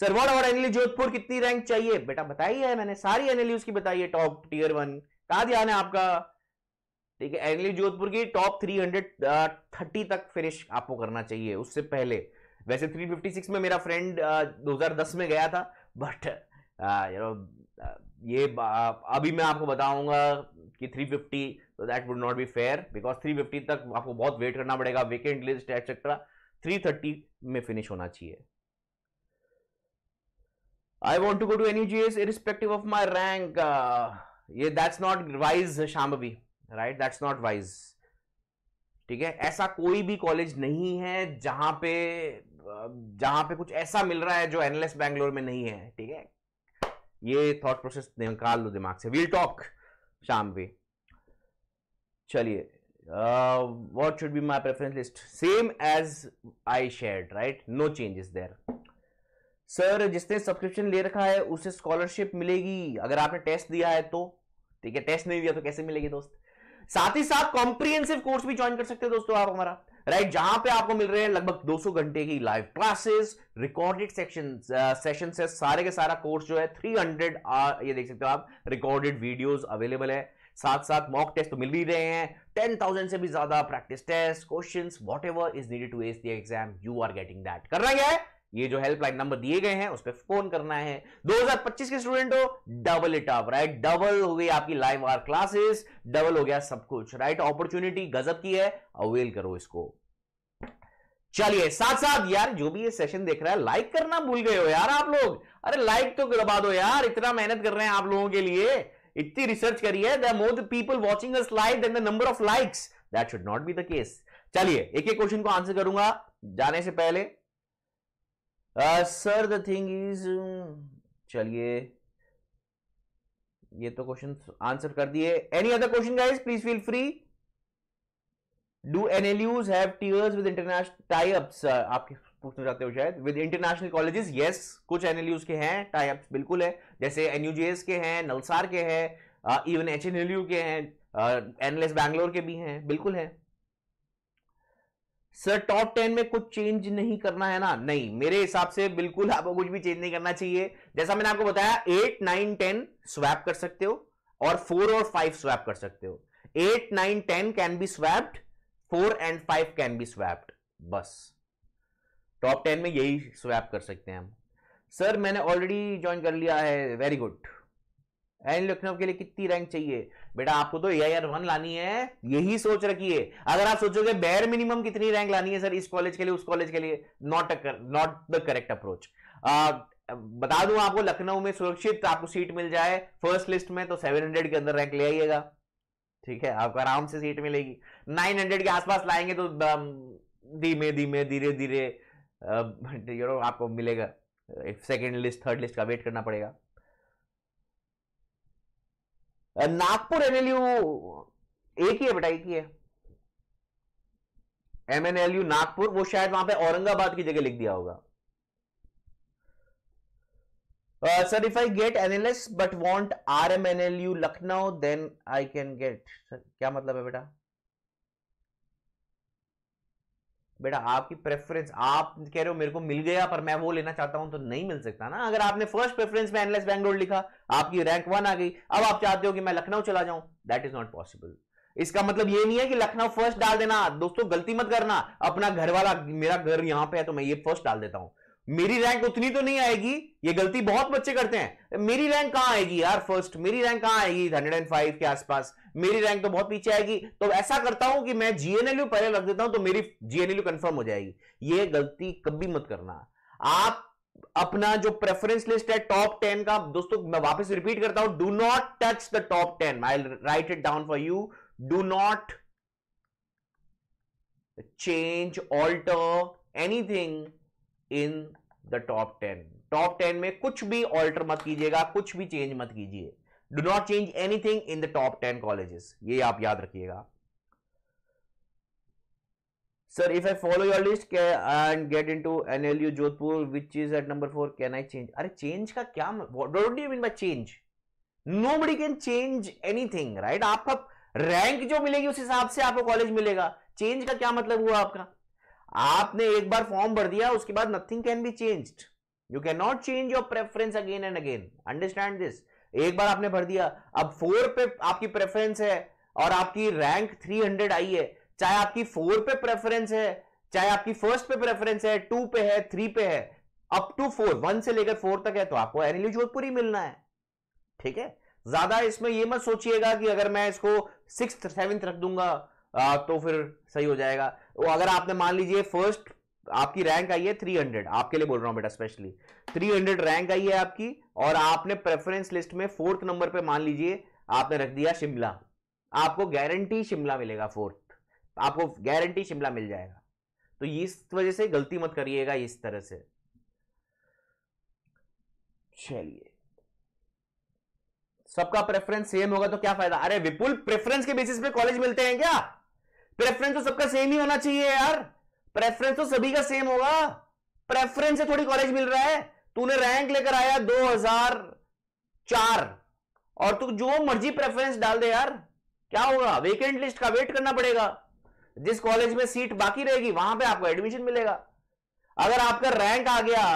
sir what about NLU Jodhpur कितनी रैंक चाहिए बेटा बताई है मैंने सारी एनएलयूज की बताई है टॉप टीयर वन कहा ध्यान है आपका ठीक है एनएलयू जोधपुर की टॉप थ्री हंड्रेड थर्टी तक फिनिश आपको करना चाहिए उससे पहले वैसे 356 में मेरा फ्रेंड uh, 2010 में गया था बट ये अभी मैं आपको बताऊंगा कि 350 तो that would not be fair because 350 तक आपको बहुत वेट करना पड़ेगा वेकेंट लिस्ट एक्सेट्रा 330 में फिनिश होना चाहिए I want to go to any G S irrespective of my rank ये that's not wise Shambhavi, right that's not wise ठीक है ऐसा कोई भी कॉलेज नहीं है जहां पे जहां पे कुछ ऐसा मिल रहा है जो एनएलएस बैंगलोर में नहीं है ठीक है ये थॉट प्रोसेस निकाल लो दिमाग से वील टॉक शाम भी चलिए what should be my preference list same as I share right no changes there sir जिसने सब्सक्रिप्शन ले रखा है उसे स्कॉलरशिप मिलेगी अगर आपने टेस्ट दिया है तो ठीक है टेस्ट नहीं दिया तो कैसे मिलेगी दोस्त साथ ही साथ कॉम्प्रिहेंसिव कोर्स भी ज्वाइन कर सकते हैं दोस्तों आप हमारा राइट right, जहां पे आपको मिल रहे हैं लगभग 200 घंटे की live classes recorded section session है सारे के सारा कोर्स जो है 300 हंड्रेड ये देख सकते हो आप रिकॉर्डेड वीडियोस अवेलेबल है साथ साथ मॉक टेस्ट तो मिल भी रहे हैं टेन थाउजेंड से भी ज्यादा practice test question what is needed to ace the exam you are getting that कर रहे हैं ये जो हेल्पलाइन नंबर दिए गए हैं उस पर फोन करना है 2025 के स्टूडेंट हो double it up right double हो गई आपकी लाइव आर क्लासेस डबल हो गया सब कुछ राइट अपॉर्चुनिटी गजब की है अवेल करो इसको चलिए साथ साथ यार जो भी ये सेशन देख रहा है लाइक करना भूल गए हो यार आप लोग अरे लाइक तो दबा दो यार इतना मेहनत कर रहे हैं आप लोगों के लिए इतनी रिसर्च करी है the more people watching us like than the number of likes that should not be the case चलिए एक एक क्वेश्चन को आंसर करूंगा जाने से पहले सर द थिंग इज चलिए ये तो क्वेश्चन आंसर कर दिए any other question guys please feel free do N L Us have tiers with international tie आपके आप पूछना चाहते हो शायद विद इंटरनेशनल कॉलेजेस यस कुछ एन एल यूज के हैं टाई बिल्कुल है जैसे एन यूजीएस के हैं नलसार के हैं even H N L U के हैं एनएलएस uh, बैंगलोर के भी हैं बिल्कुल है सर टॉप टेन में कुछ चेंज नहीं करना है ना नहीं मेरे हिसाब से बिल्कुल आपको कुछ भी चेंज नहीं करना चाहिए जैसा मैंने आपको बताया एट नाइन टेन स्वैप कर सकते हो और फोर और फाइव स्वैप कर सकते हो eight nine ten can be swapped four and five can be swapped बस टॉप टेन में यही स्वैप कर सकते हैं हम सर मैंने ऑलरेडी ज्वाइन कर लिया है वेरी गुड एन लखनऊ के लिए कितनी रैंक चाहिए बेटा आपको तो ए आई आर वन लानी है यही सोच रखिए अगर आप सोचोगे बेर मिनिमम कितनी रैंक लानी है सर इस कॉलेज के लिए उस कॉलेज के लिए not not the correct approach बता दूं आपको लखनऊ में सुरक्षित आपको सीट मिल जाए फर्स्ट लिस्ट में तो 700 के अंदर रैंक ले आइएगा ठीक है आपको आराम से सीट मिलेगी 900 के आसपास लाएंगे तो um, धीमे धीमे धीरे धीरे यू uh, नो आपको मिलेगा सेकेंड लिस्ट थर्ड लिस्ट का वेट करना पड़ेगा नागपुर एमएलयू एक ही है बेटा एक ही है एमएनएलयू नागपुर वो शायद वहां पे औरंगाबाद की जगह लिख दिया होगा sir if I get NLS but want R M N L U Lucknow then I can get sir क्या मतलब है बेटा बेटा आपकी प्रेफरेंस आप कह रहे हो मेरे को मिल गया पर मैं वो लेना चाहता हूं तो नहीं मिल सकता ना अगर आपने फर्स्ट प्रेफरेंस में एनलेस बैंगलोर लिखा आपकी रैंक वन आ गई अब आप चाहते हो कि मैं लखनऊ चला जाऊं दैट इज नॉट पॉसिबल इसका मतलब ये नहीं है कि लखनऊ फर्स्ट डाल देना दोस्तों गलती मत करना अपना घर वाला मेरा घर यहां पे है तो मैं ये फर्स्ट डाल देता हूं मेरी रैंक उतनी तो नहीं आएगी ये गलती बहुत बच्चे करते हैं मेरी रैंक कहां आएगी यार फर्स्ट मेरी रैंक कहां आएगी हंड्रेड एंड फाइव के आसपास मेरी रैंक तो बहुत पीछे आएगी तो ऐसा करता हूं कि मैं जीएनएलयू पहले रख देता हूं तो मेरी जीएनएलयू कंफर्म हो जाएगी ये गलती कभी मत करना आप अपना जो प्रेफरेंस लिस्ट है टॉप टेन का दोस्तों मैं वापस रिपीट करता हूं do not touch the top ten I write it down for you do not change alter anything in the top ten top ten में कुछ भी ऑल्टर मत कीजिएगा कुछ भी चेंज मत कीजिए do not change anything in the top ten colleges ये आप याद रखिएगा sir if I follow your list and get into N L U Jodhpur which is at number four can I change अरे change का क्या do you mean by change nobody can change anything right आपका rank जो मिलेगी उस हिसाब से आपको कॉलेज मिलेगा चेंज का क्या मतलब हुआ आपका आपने एक बार फॉर्म भर दिया उसके बाद nothing can be change you can not change your preference again and again understand this एक बार आपने भर दिया अब फोर पे आपकी प्रेफरेंस है और आपकी रैंक 300 आई है चाहे आपकी फोर पे प्रेफरेंस है चाहे आपकी फर्स्ट पे प्रेफरेंस है टू पे है थ्री पे है अप टू फोर वन से लेकर फोर तक है तो आपको एनएलयू जोधपुरी मिलना है ठीक है ज्यादा इसमें यह मत सोचिएगा कि अगर मैं इसको सिक्स सेवेंथ रख दूंगा आ, तो फिर सही हो जाएगा तो अगर आपने मान लीजिए फर्स्ट आपकी रैंक आई है 300 आपके लिए बोल रहा हूं बेटा स्पेशली 300 रैंक आई है आपकी और आपने प्रेफरेंस लिस्ट में फोर्थ नंबर पे मान लीजिए आपने रख दिया शिमला आपको गारंटी शिमला मिलेगा फोर्थ आपको गारंटी शिमला मिल जाएगा तो इस वजह से गलती मत करिएगा इस तरह से चलिए सबका प्रेफरेंस सेम होगा तो क्या फायदा अरे विपुल प्रेफरेंस के बेसिस पे कॉलेज मिलते हैं क्या प्रेफरेंस तो सबका सेम ही होना चाहिए यार प्रेफरेंस तो सभी का सेम होगा प्रेफरेंस से थोड़ी कॉलेज मिल रहा है तूने रैंक लेकर आया 2004 और तू जो मर्जी प्रेफरेंस डाल दे यार क्या होगा वेकेंट लिस्ट का वेट करना पड़ेगा जिस कॉलेज में सीट बाकी रहेगी वहां पे आपको एडमिशन मिलेगा अगर आपका रैंक आ गया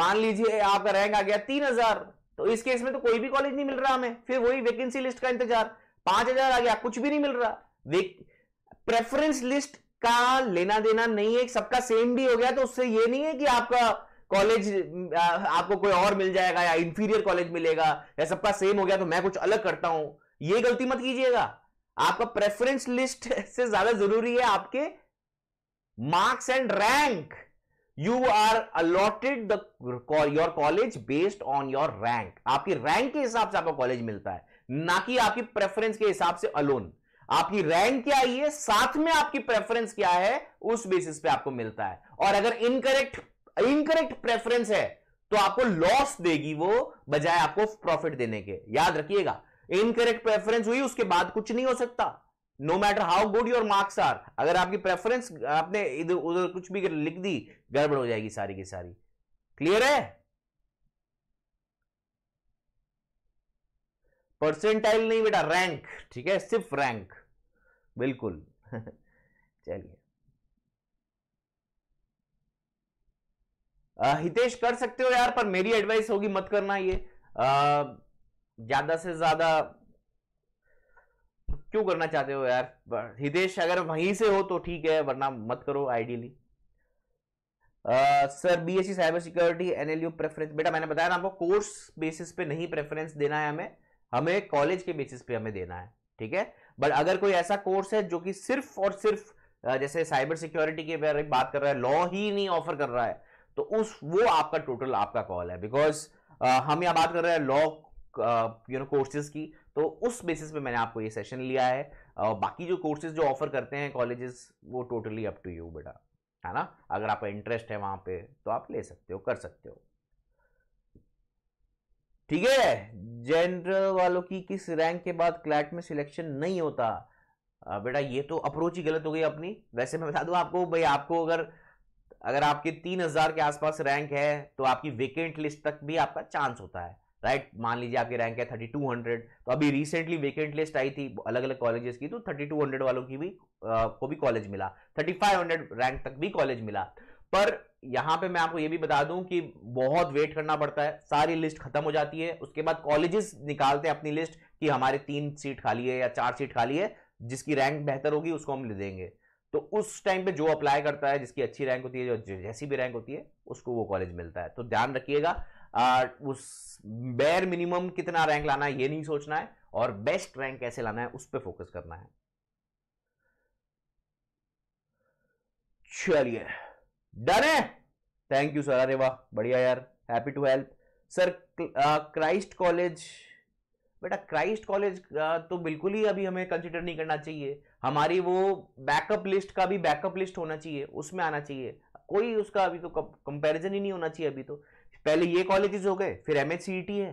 मान लीजिए आपका रैंक आ गया तीन हजार तो इस केस में तो कोई भी कॉलेज नहीं मिल रहा हमें फिर वही वैकेंसी लिस्ट का इंतजार पांच हजार आ गया कुछ भी नहीं मिल रहा प्रेफरेंस लिस्ट का लेना देना नहीं है सबका सेम भी हो गया तो उससे ये नहीं है कि आपका कॉलेज आपको कोई और मिल जाएगा या इंफीरियर कॉलेज मिलेगा या सबका सेम हो गया तो मैं कुछ अलग करता हूं ये गलती मत कीजिएगा आपका प्रेफरेंस लिस्ट से ज्यादा जरूरी है आपके marks and rank you are allotted the your college based on your rank आपकी रैंक के हिसाब से आपका कॉलेज मिलता है ना कि आपकी प्रेफरेंस के हिसाब से अलोन आपकी रैंक क्या आई है साथ में आपकी प्रेफरेंस क्या है उस बेसिस पे आपको मिलता है और अगर इनकरेक्ट इनकरेक्ट प्रेफरेंस है तो आपको लॉस देगी वो बजाय आपको प्रॉफिट देने के याद रखिएगा इनकरेक्ट प्रेफरेंस हुई उसके बाद कुछ नहीं हो सकता no matter how good your marks are अगर आपकी प्रेफरेंस आपने इधर उधर कुछ भी लिख दी गड़बड़ हो जाएगी सारी की सारी क्लियर है परसेंटाइल नहीं बेटा रैंक ठीक है सिर्फ रैंक बिल्कुल चलिए हितेश कर सकते हो यार पर मेरी एडवाइस होगी मत करना ये ज्यादा से ज्यादा क्यों करना चाहते हो यार हितेश अगर वहीं से हो तो ठीक है वरना मत करो ideally sir B S cyber security NLU preference बेटा मैंने बताया ना आपको कोर्स बेसिस पे नहीं प्रेफरेंस देना है हमें हमें कॉलेज के बेसिस पे हमें देना है ठीक है बट अगर कोई ऐसा कोर्स है जो कि सिर्फ और सिर्फ जैसे साइबर सिक्योरिटी के बारे में बात कर रहा है लॉ ही नहीं ऑफर कर रहा है तो उस वो आपका टोटल आपका कॉल है बिकॉज हम यहाँ बात कर रहे हैं लॉ यू नो कोर्सेज की तो उस बेसिस पे मैंने आपको ये सेशन लिया है uh, बाकी जो कोर्सेज जो ऑफर करते हैं कॉलेजेस वो टोटली अप टू यू बेटा है ना अगर आपका इंटरेस्ट है वहाँ पे तो आप ले सकते हो कर सकते हो ठीक है जनरल वालों की किस रैंक के बाद क्लैट में सिलेक्शन नहीं होता बेटा ये तो अप्रोच ही गलत हो गई अपनी वैसे मैं बता दूं आपको भाई आपको अगर अगर आपके तीन हजार के आसपास रैंक है तो आपकी वेकेंट लिस्ट तक भी आपका चांस होता है राइट मान लीजिए आपकी रैंक है थर्टी टू हंड्रेड तो अभी रिसेंटली वेकेंट लिस्ट आई थी अलग अलग कॉलेजेस की तो थर्टी टू हंड्रेड वालों की भी आ, को भी कॉलेज मिला थर्टी फाइव हंड्रेड रैंक तक भी कॉलेज मिला पर यहां पे मैं आपको यह भी बता दूं कि बहुत वेट करना पड़ता है सारी लिस्ट खत्म हो जाती है उसके बाद कॉलेजेस निकालते हैं अपनी लिस्ट कि हमारे तीन सीट खाली है या चार सीट खाली है जिसकी रैंक बेहतर होगी उसको हम ले देंगे तो उस टाइम पे जो अप्लाई करता है जिसकी अच्छी रैंक होती है जो जैसी भी रैंक होती है उसको वो कॉलेज मिलता है तो ध्यान रखिएगा उस बेर मिनिमम कितना रैंक लाना है ये नहीं सोचना है और बेस्ट रैंक कैसे लाना है उस पर फोकस करना है चलिए डन है थैंक यू सर अरे वाह बढ़िया यार happy to help sir Christ college बेटा क्राइस्ट कॉलेज तो बिल्कुल ही अभी हमें कंसिडर नहीं करना चाहिए हमारी वो बैकअप लिस्ट का भी बैकअप लिस्ट होना चाहिए उसमें आना चाहिए कोई उसका अभी तो कंपैरिजन ही नहीं होना चाहिए अभी तो पहले ये कॉलेजेस हो गए फिर एम e है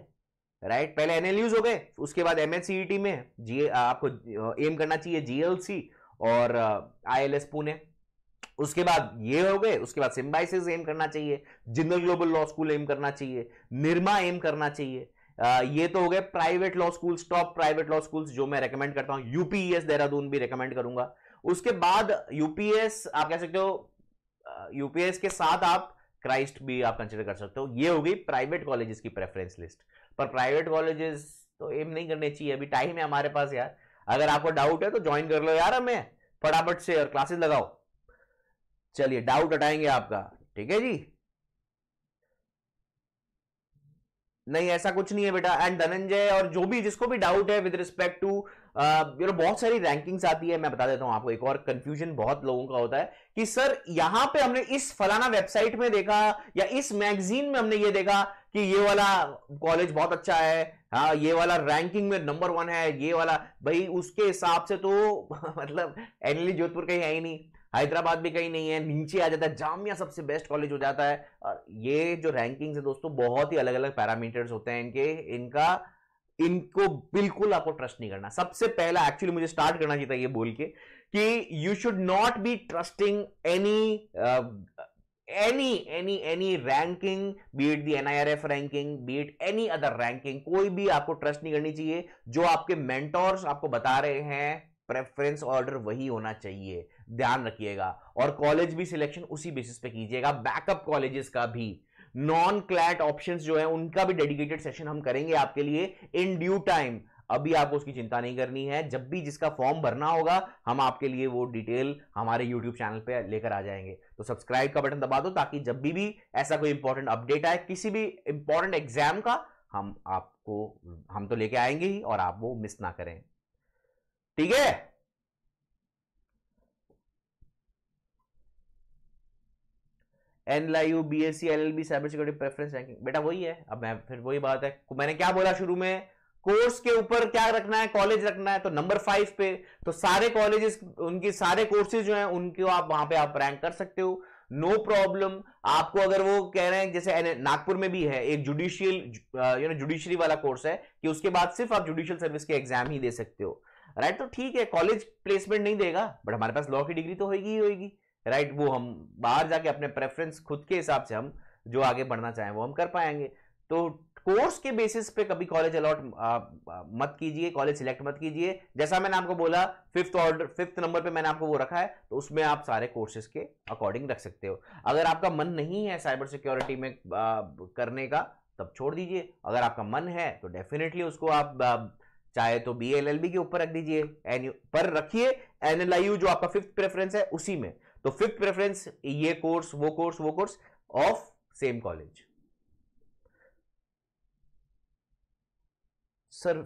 राइट पहले एनएलयूज हो गए उसके बाद एम e में जी आपको एम करना चाहिए जीएलसी और एस पुणे उसके बाद ये हो गए उसके बाद सिम्बाइसिस एम करना चाहिए Jindal global law school M करना चाहिए निर्मा एम करना चाहिए आ, ये तो हो गए private law schools top private law schools जो मैं रेकमेंड करता हूँ यूपीएस e देहरादून भी रेकमेंड करूंगा उसके बाद यूपीएस e आप कह सकते हो यूपीएस e के साथ आप क्राइस्ट भी आप कंसिडर कर सकते हो ये हो गई प्राइवेट कॉलेजेस की प्रेफरेंस लिस्ट पर प्राइवेट कॉलेजेस तो एम नहीं करने चाहिए अभी टाइम है हमारे पास यार अगर आपको डाउट है तो ज्वाइन कर लो यार हमें फटाफट से और क्लासेस लगाओ चलिए डाउट हटाएंगे आपका ठीक है जी नहीं ऐसा कुछ नहीं है बेटा एंड धनंजय और जो भी जिसको भी डाउट है with respect to you know बहुत सारी रैंकिंग्स आती है मैं बता देता हूं आपको एक और कंफ्यूजन बहुत लोगों का होता है कि सर यहां पे हमने इस फलाना वेबसाइट में देखा या इस मैगजीन में हमने ये देखा कि ये वाला कॉलेज बहुत अच्छा है हाँ ये वाला रैंकिंग में नंबर वन है ये वाला भाई उसके हिसाब से तो मतलब एनली जोधपुर कहीं है ही नहीं हैदराबाद भी कहीं नहीं है नीचे आ जाता है जामिया सबसे बेस्ट कॉलेज हो जाता है और ये जो रैंकिंग्स है दोस्तों बहुत ही अलग अलग पैरामीटर्स होते हैं इनके इनका इनको बिल्कुल आपको ट्रस्ट नहीं करना सबसे पहला एक्चुअली मुझे स्टार्ट करना चाहिए ये बोल के कि you should not be trusting any any any any ranking be it the NIRF ranking be it any other ranking कोई भी आपको ट्रस्ट नहीं करनी चाहिए जो आपके मेंटोर्स आपको बता रहे हैं प्रेफरेंस ऑर्डर वही होना चाहिए ध्यान रखिएगा और कॉलेज भी सिलेक्शन उसी बेसिस पे कीजिएगा बैकअप कॉलेजेस का भी नॉन क्लैट ऑप्शंस जो है उनका भी डेडिकेटेड सेशन हम करेंगे आपके लिए इन ड्यू टाइम अभी आपको उसकी चिंता नहीं करनी है जब भी जिसका फॉर्म भरना होगा हम आपके लिए वो डिटेल हमारे यूट्यूब चैनल पे लेकर आ जाएंगे तो सब्सक्राइब का बटन दबा दो ताकि जब भी भी ऐसा कोई इंपॉर्टेंट अपडेट आए किसी भी इंपॉर्टेंट एग्जाम का हम आपको हम तो लेके आएंगे ही और आप वो मिस ना करें ठीक है N U B S C L L B cyber security preference ranking बेटा वही है अब मैं फिर वही बात है मैंने क्या बोला शुरू में कोर्स के ऊपर क्या रखना है कॉलेज रखना है तो नंबर फाइव पे तो सारे कॉलेजेस उनके सारे कोर्सेज जो हैं उनके आप वहां पे आप रैंक कर सकते हो नो no प्रॉब्लम आपको अगर वो कह रहे हैं जैसे नागपुर में भी है एक जुडिशियल यू नो जुडिशरी वाला कोर्स है कि उसके बाद सिर्फ आप जुडिशियल सर्विस के एग्जाम ही दे सकते हो राइट right? तो ठीक है कॉलेज प्लेसमेंट नहीं देगा बट हमारे पास लॉ की डिग्री तो होगी ही होगी राइट वो हम बाहर जाके अपने प्रेफरेंस खुद के हिसाब से हम जो आगे बढ़ना चाहें वो हम कर पाएंगे तो कोर्स के बेसिस पे कभी कॉलेज अलॉट मत कीजिए कॉलेज सिलेक्ट मत कीजिए जैसा मैंने आपको बोला फिफ्थ ऑर्डर फिफ्थ नंबर पे मैंने आपको वो रखा है तो उसमें आप सारे कोर्सेज के अकॉर्डिंग रख सकते हो अगर आपका मन नहीं है साइबर सिक्योरिटी में आ, करने का तब छोड़ दीजिए अगर आपका मन है तो डेफिनेटली उसको आप आ, चाहे तो बी एल एल बी के ऊपर रख दीजिए पर रखिए एन एल जो आपका फिफ्थ प्रेफरेंस है उसी में तो फिफ्थ प्रेफरेंस ये कोर्स वो कोर्स वो course of same college sir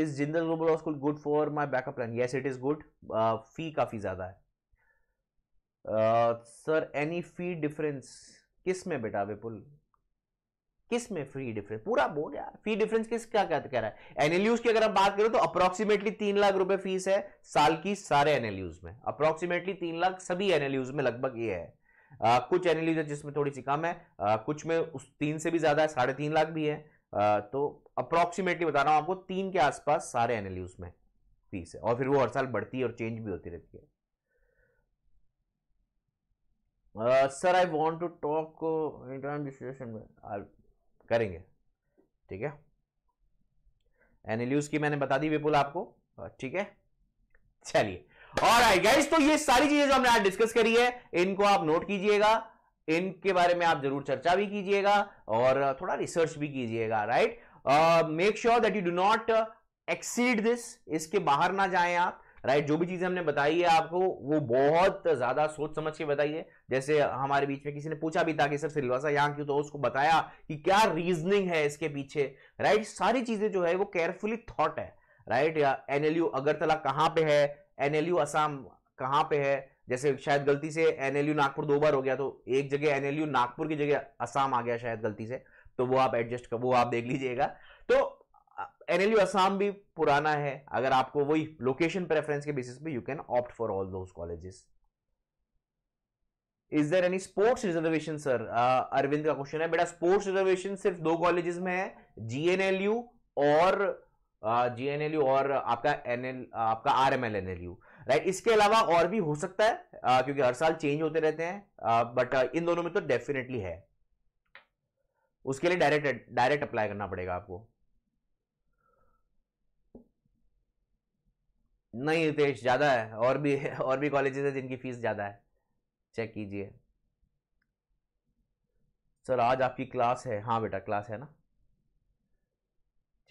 is Jindal global of school good for my backup plan yes it is good fee काफी ज्यादा है सर एनी फी डिफरेंस किस में बेटा विपुल किस में फ्री डिफरेंस पूरा बोल यार फी डिफरेंस किस क्या क्या कह रहा है एनएलयूज की अगर हम बात करें तो अप्रोक्सीमेटली तीन लाख रुपए फीस है साल की सारे एनएलयूज में अप्रोक्सीमेटली तीन लाख सभी एनएलयूज में लगभग ये है आ, कुछ एनएलयूज है जिसमें थोड़ी सी कम है आ, कुछ में उस तीन से भी ज्यादा है साढ़े तीन लाख भी है आ, तो अप्रोक्सीमेटली बता रहा हूं आपको तीन के आसपास सारे एनएलयूज में फीस है और फिर वो हर साल बढ़ती है और चेंज भी होती रहती है sir I want to talk internal distribution में करेंगे ठीक है एनिल्यूज की मैंने बता दी विपुल आपको ठीक है चलिए और आई गाइस तो ये सारी चीजें जो हमने आज डिस्कस करी है इनको आप नोट कीजिएगा इनके बारे में आप जरूर चर्चा भी कीजिएगा और थोड़ा रिसर्च भी कीजिएगा right make sure that you do not exceed this इसके बाहर ना जाएं आप राइट जो भी चीजें हमने बताई है आपको वो बहुत ज्यादा सोच समझ के बताई है जैसे हमारे बीच में किसी ने पूछा भी था कि सर सिलवासा यहाँ क्यों तो उसको बताया कि क्या रीजनिंग है इसके पीछे राइट सारी चीजें जो है वो केयरफुली थॉट है राइट या एनएलयू अगरतला कहाँ पे है एनएलयू असम कहाँ पे है जैसे शायद गलती से एनएलयू नागपुर दो बार हो गया तो एक जगह एनएलयू नागपुर की जगह असम आ गया शायद गलती से तो वो आप एडजस्ट कर वो आप देख लीजिएगा तो एनएलयू असम भी पुराना है अगर आपको वही लोकेशन प्रेफरेंस के बेसिस पे you can opt for all those colleges is there any sports reservation sir Arvind का क्वेश्चन है बेटा स्पोर्ट्स रिजर्वेशन सिर्फ दो कॉलेजेस में है जीएनएलयू और जीएनएलयू uh, और आपका एनएल आपका एल एनएलयू राइट इसके अलावा और भी हो सकता है uh, क्योंकि हर साल चेंज होते रहते हैं बट uh, uh, इन दोनों में तो डेफिनेटली है उसके लिए डायरेक्ट डायरेक्ट अप्लाई करना पड़ेगा आपको नहीं रितेश ज़्यादा है और भी और भी कॉलेजेस है जिनकी फ़ीस ज़्यादा है चेक कीजिए सर आज आपकी क्लास है हाँ बेटा क्लास है ना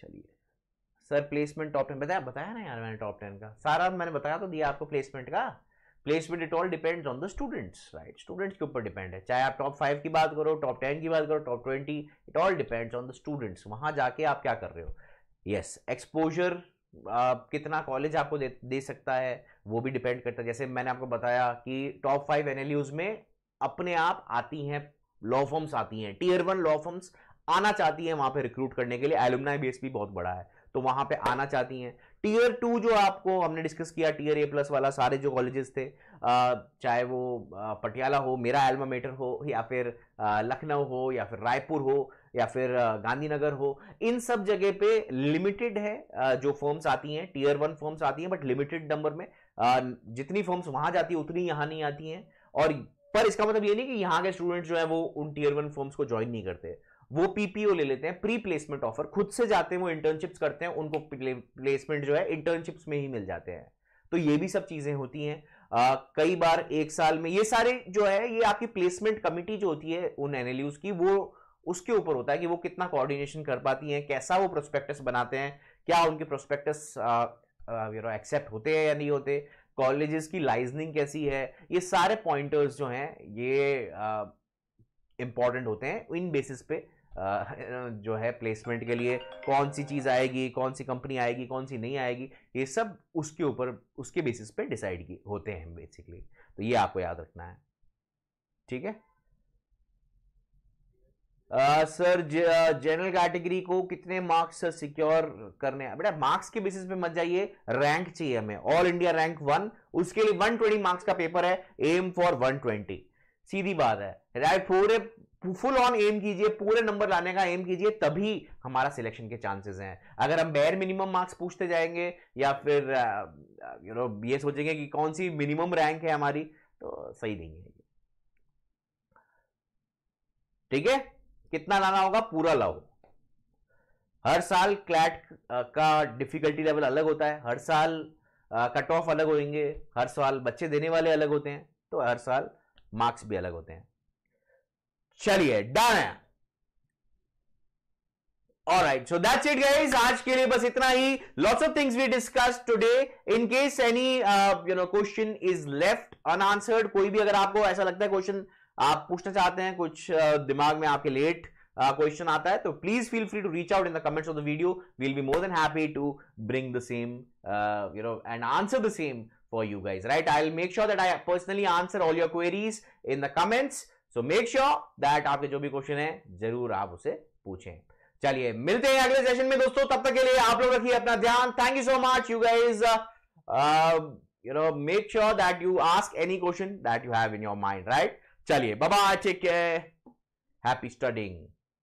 चलिए सर प्लेसमेंट टॉप टेन बताया बताया ना यार मैंने टॉप टेन का सारा मैंने बताया तो दिया आपको प्लेसमेंट का placement it all depends on the students right students के ऊपर डिपेंड है चाहे आप टॉप फाइव की बात करो टॉप टेन की बात करो top twenty it all depends on the students वहां जाके आप क्या कर रहे हो यस एक्सपोजर आप कितना कॉलेज आपको दे, दे सकता है वो भी डिपेंड करता है जैसे मैंने आपको बताया कि टॉप फाइव एन में अपने आप आती हैं लॉ फॉर्म्स आती हैं टीयर वन लॉ फॉर्म्स आना चाहती है वहां पे रिक्रूट करने के लिए एलुमनाई बेस भी बहुत बड़ा है तो वहां पे आना चाहती हैं टीयर टू जो आपको हमने डिस्कस किया टीयर ए प्लस वाला सारे जो कॉलेजेस थे चाहे वो पटियाला हो मेरा एल्मा मेटर हो या फिर लखनऊ हो या फिर रायपुर हो या फिर गांधीनगर हो इन सब जगह पे लिमिटेड है जो फॉर्म्स आती हैं टीयर वन फॉर्म्स आती हैं बट लिमिटेड नंबर में जितनी फॉर्म्स वहां जाती है उतनी यहाँ नहीं आती हैं और पर इसका मतलब ये नहीं कि यहाँ के स्टूडेंट्स जो है वो उन टीयर वन फॉर्म्स को ज्वाइन नहीं करते वो पीपीओ ले लेते हैं प्री प्लेसमेंट ऑफर खुद से जाते हैं वो इंटर्नशिप्स करते हैं उनको प्लेसमेंट जो है इंटर्नशिप्स में ही मिल जाते हैं तो ये भी सब चीजें होती हैं कई बार एक साल में ये सारे जो है ये आपकी प्लेसमेंट कमिटी जो होती है उन एन की वो उसके ऊपर होता है कि वो कितना कोऑर्डिनेशन कर पाती हैं कैसा वो प्रोस्पेक्टस बनाते हैं क्या उनके प्रोस्पेक्टस एक्सेप्ट होते हैं या नहीं होते कॉलेजेस की लाइजनिंग कैसी है ये सारे पॉइंटर्स जो हैं ये इंपॉर्टेंट होते हैं इन बेसिस पे जो है प्लेसमेंट के लिए कौन सी चीज़ आएगी कौन सी कंपनी आएगी कौन सी नहीं आएगी ये सब उसके ऊपर उसके बेसिस पे डिसाइड होते हैं बेसिकली तो ये आपको याद रखना है ठीक है सर जनरल कैटेगरी को कितने मार्क्स सिक्योर करने हैं बेटा मार्क्स के बेसिस पे मत जाइए रैंक चाहिए हमें ऑल इंडिया रैंक वन उसके लिए 120 मार्क्स का पेपर है एम फॉर 120 सीधी बात है राइट पूरे फुल ऑन एम कीजिए पूरे नंबर लाने का एम कीजिए तभी हमारा सिलेक्शन के चांसेस हैं अगर हम बैर मिनिमम मार्क्स पूछते जाएंगे या फिर यू नो ये सोचेंगे कि कौन सी मिनिमम रैंक है हमारी तो सही नहीं है ठीक है कितना लाना होगा पूरा लाओ हर साल क्लैट का डिफिकल्टी लेवल अलग होता है हर साल कट ऑफ अलग होंगे हर साल बच्चे देने वाले अलग होते हैं तो हर साल मार्क्स भी अलग होते हैं चलिए डन है All right, so that's it, guys. आज के लिए बस इतना ही lots of things we discuss today. In case any uh, you know question is left कोई भी अगर आपको ऐसा लगता है क्वेश्चन आप पूछना चाहते हैं कुछ uh, दिमाग में आपके लेट क्वेश्चन uh, आता है तो please feel free to reach out in the comments of the video we'll be more than happy to bring the same you know and answer the same for you guys, right? I'll make sure that I personally answer all your queries in the comments. So make sure that आपके जो भी question है जरूर आप उसे पूछें चलिए मिलते हैं अगले सेशन में दोस्तों तब तक के लिए आप लोग रखिए अपना ध्यान thank you so much you guys you know make sure that you ask any question that you have in your mind right चलिए बाबा टेक केयर हैप्पी स्टडिंग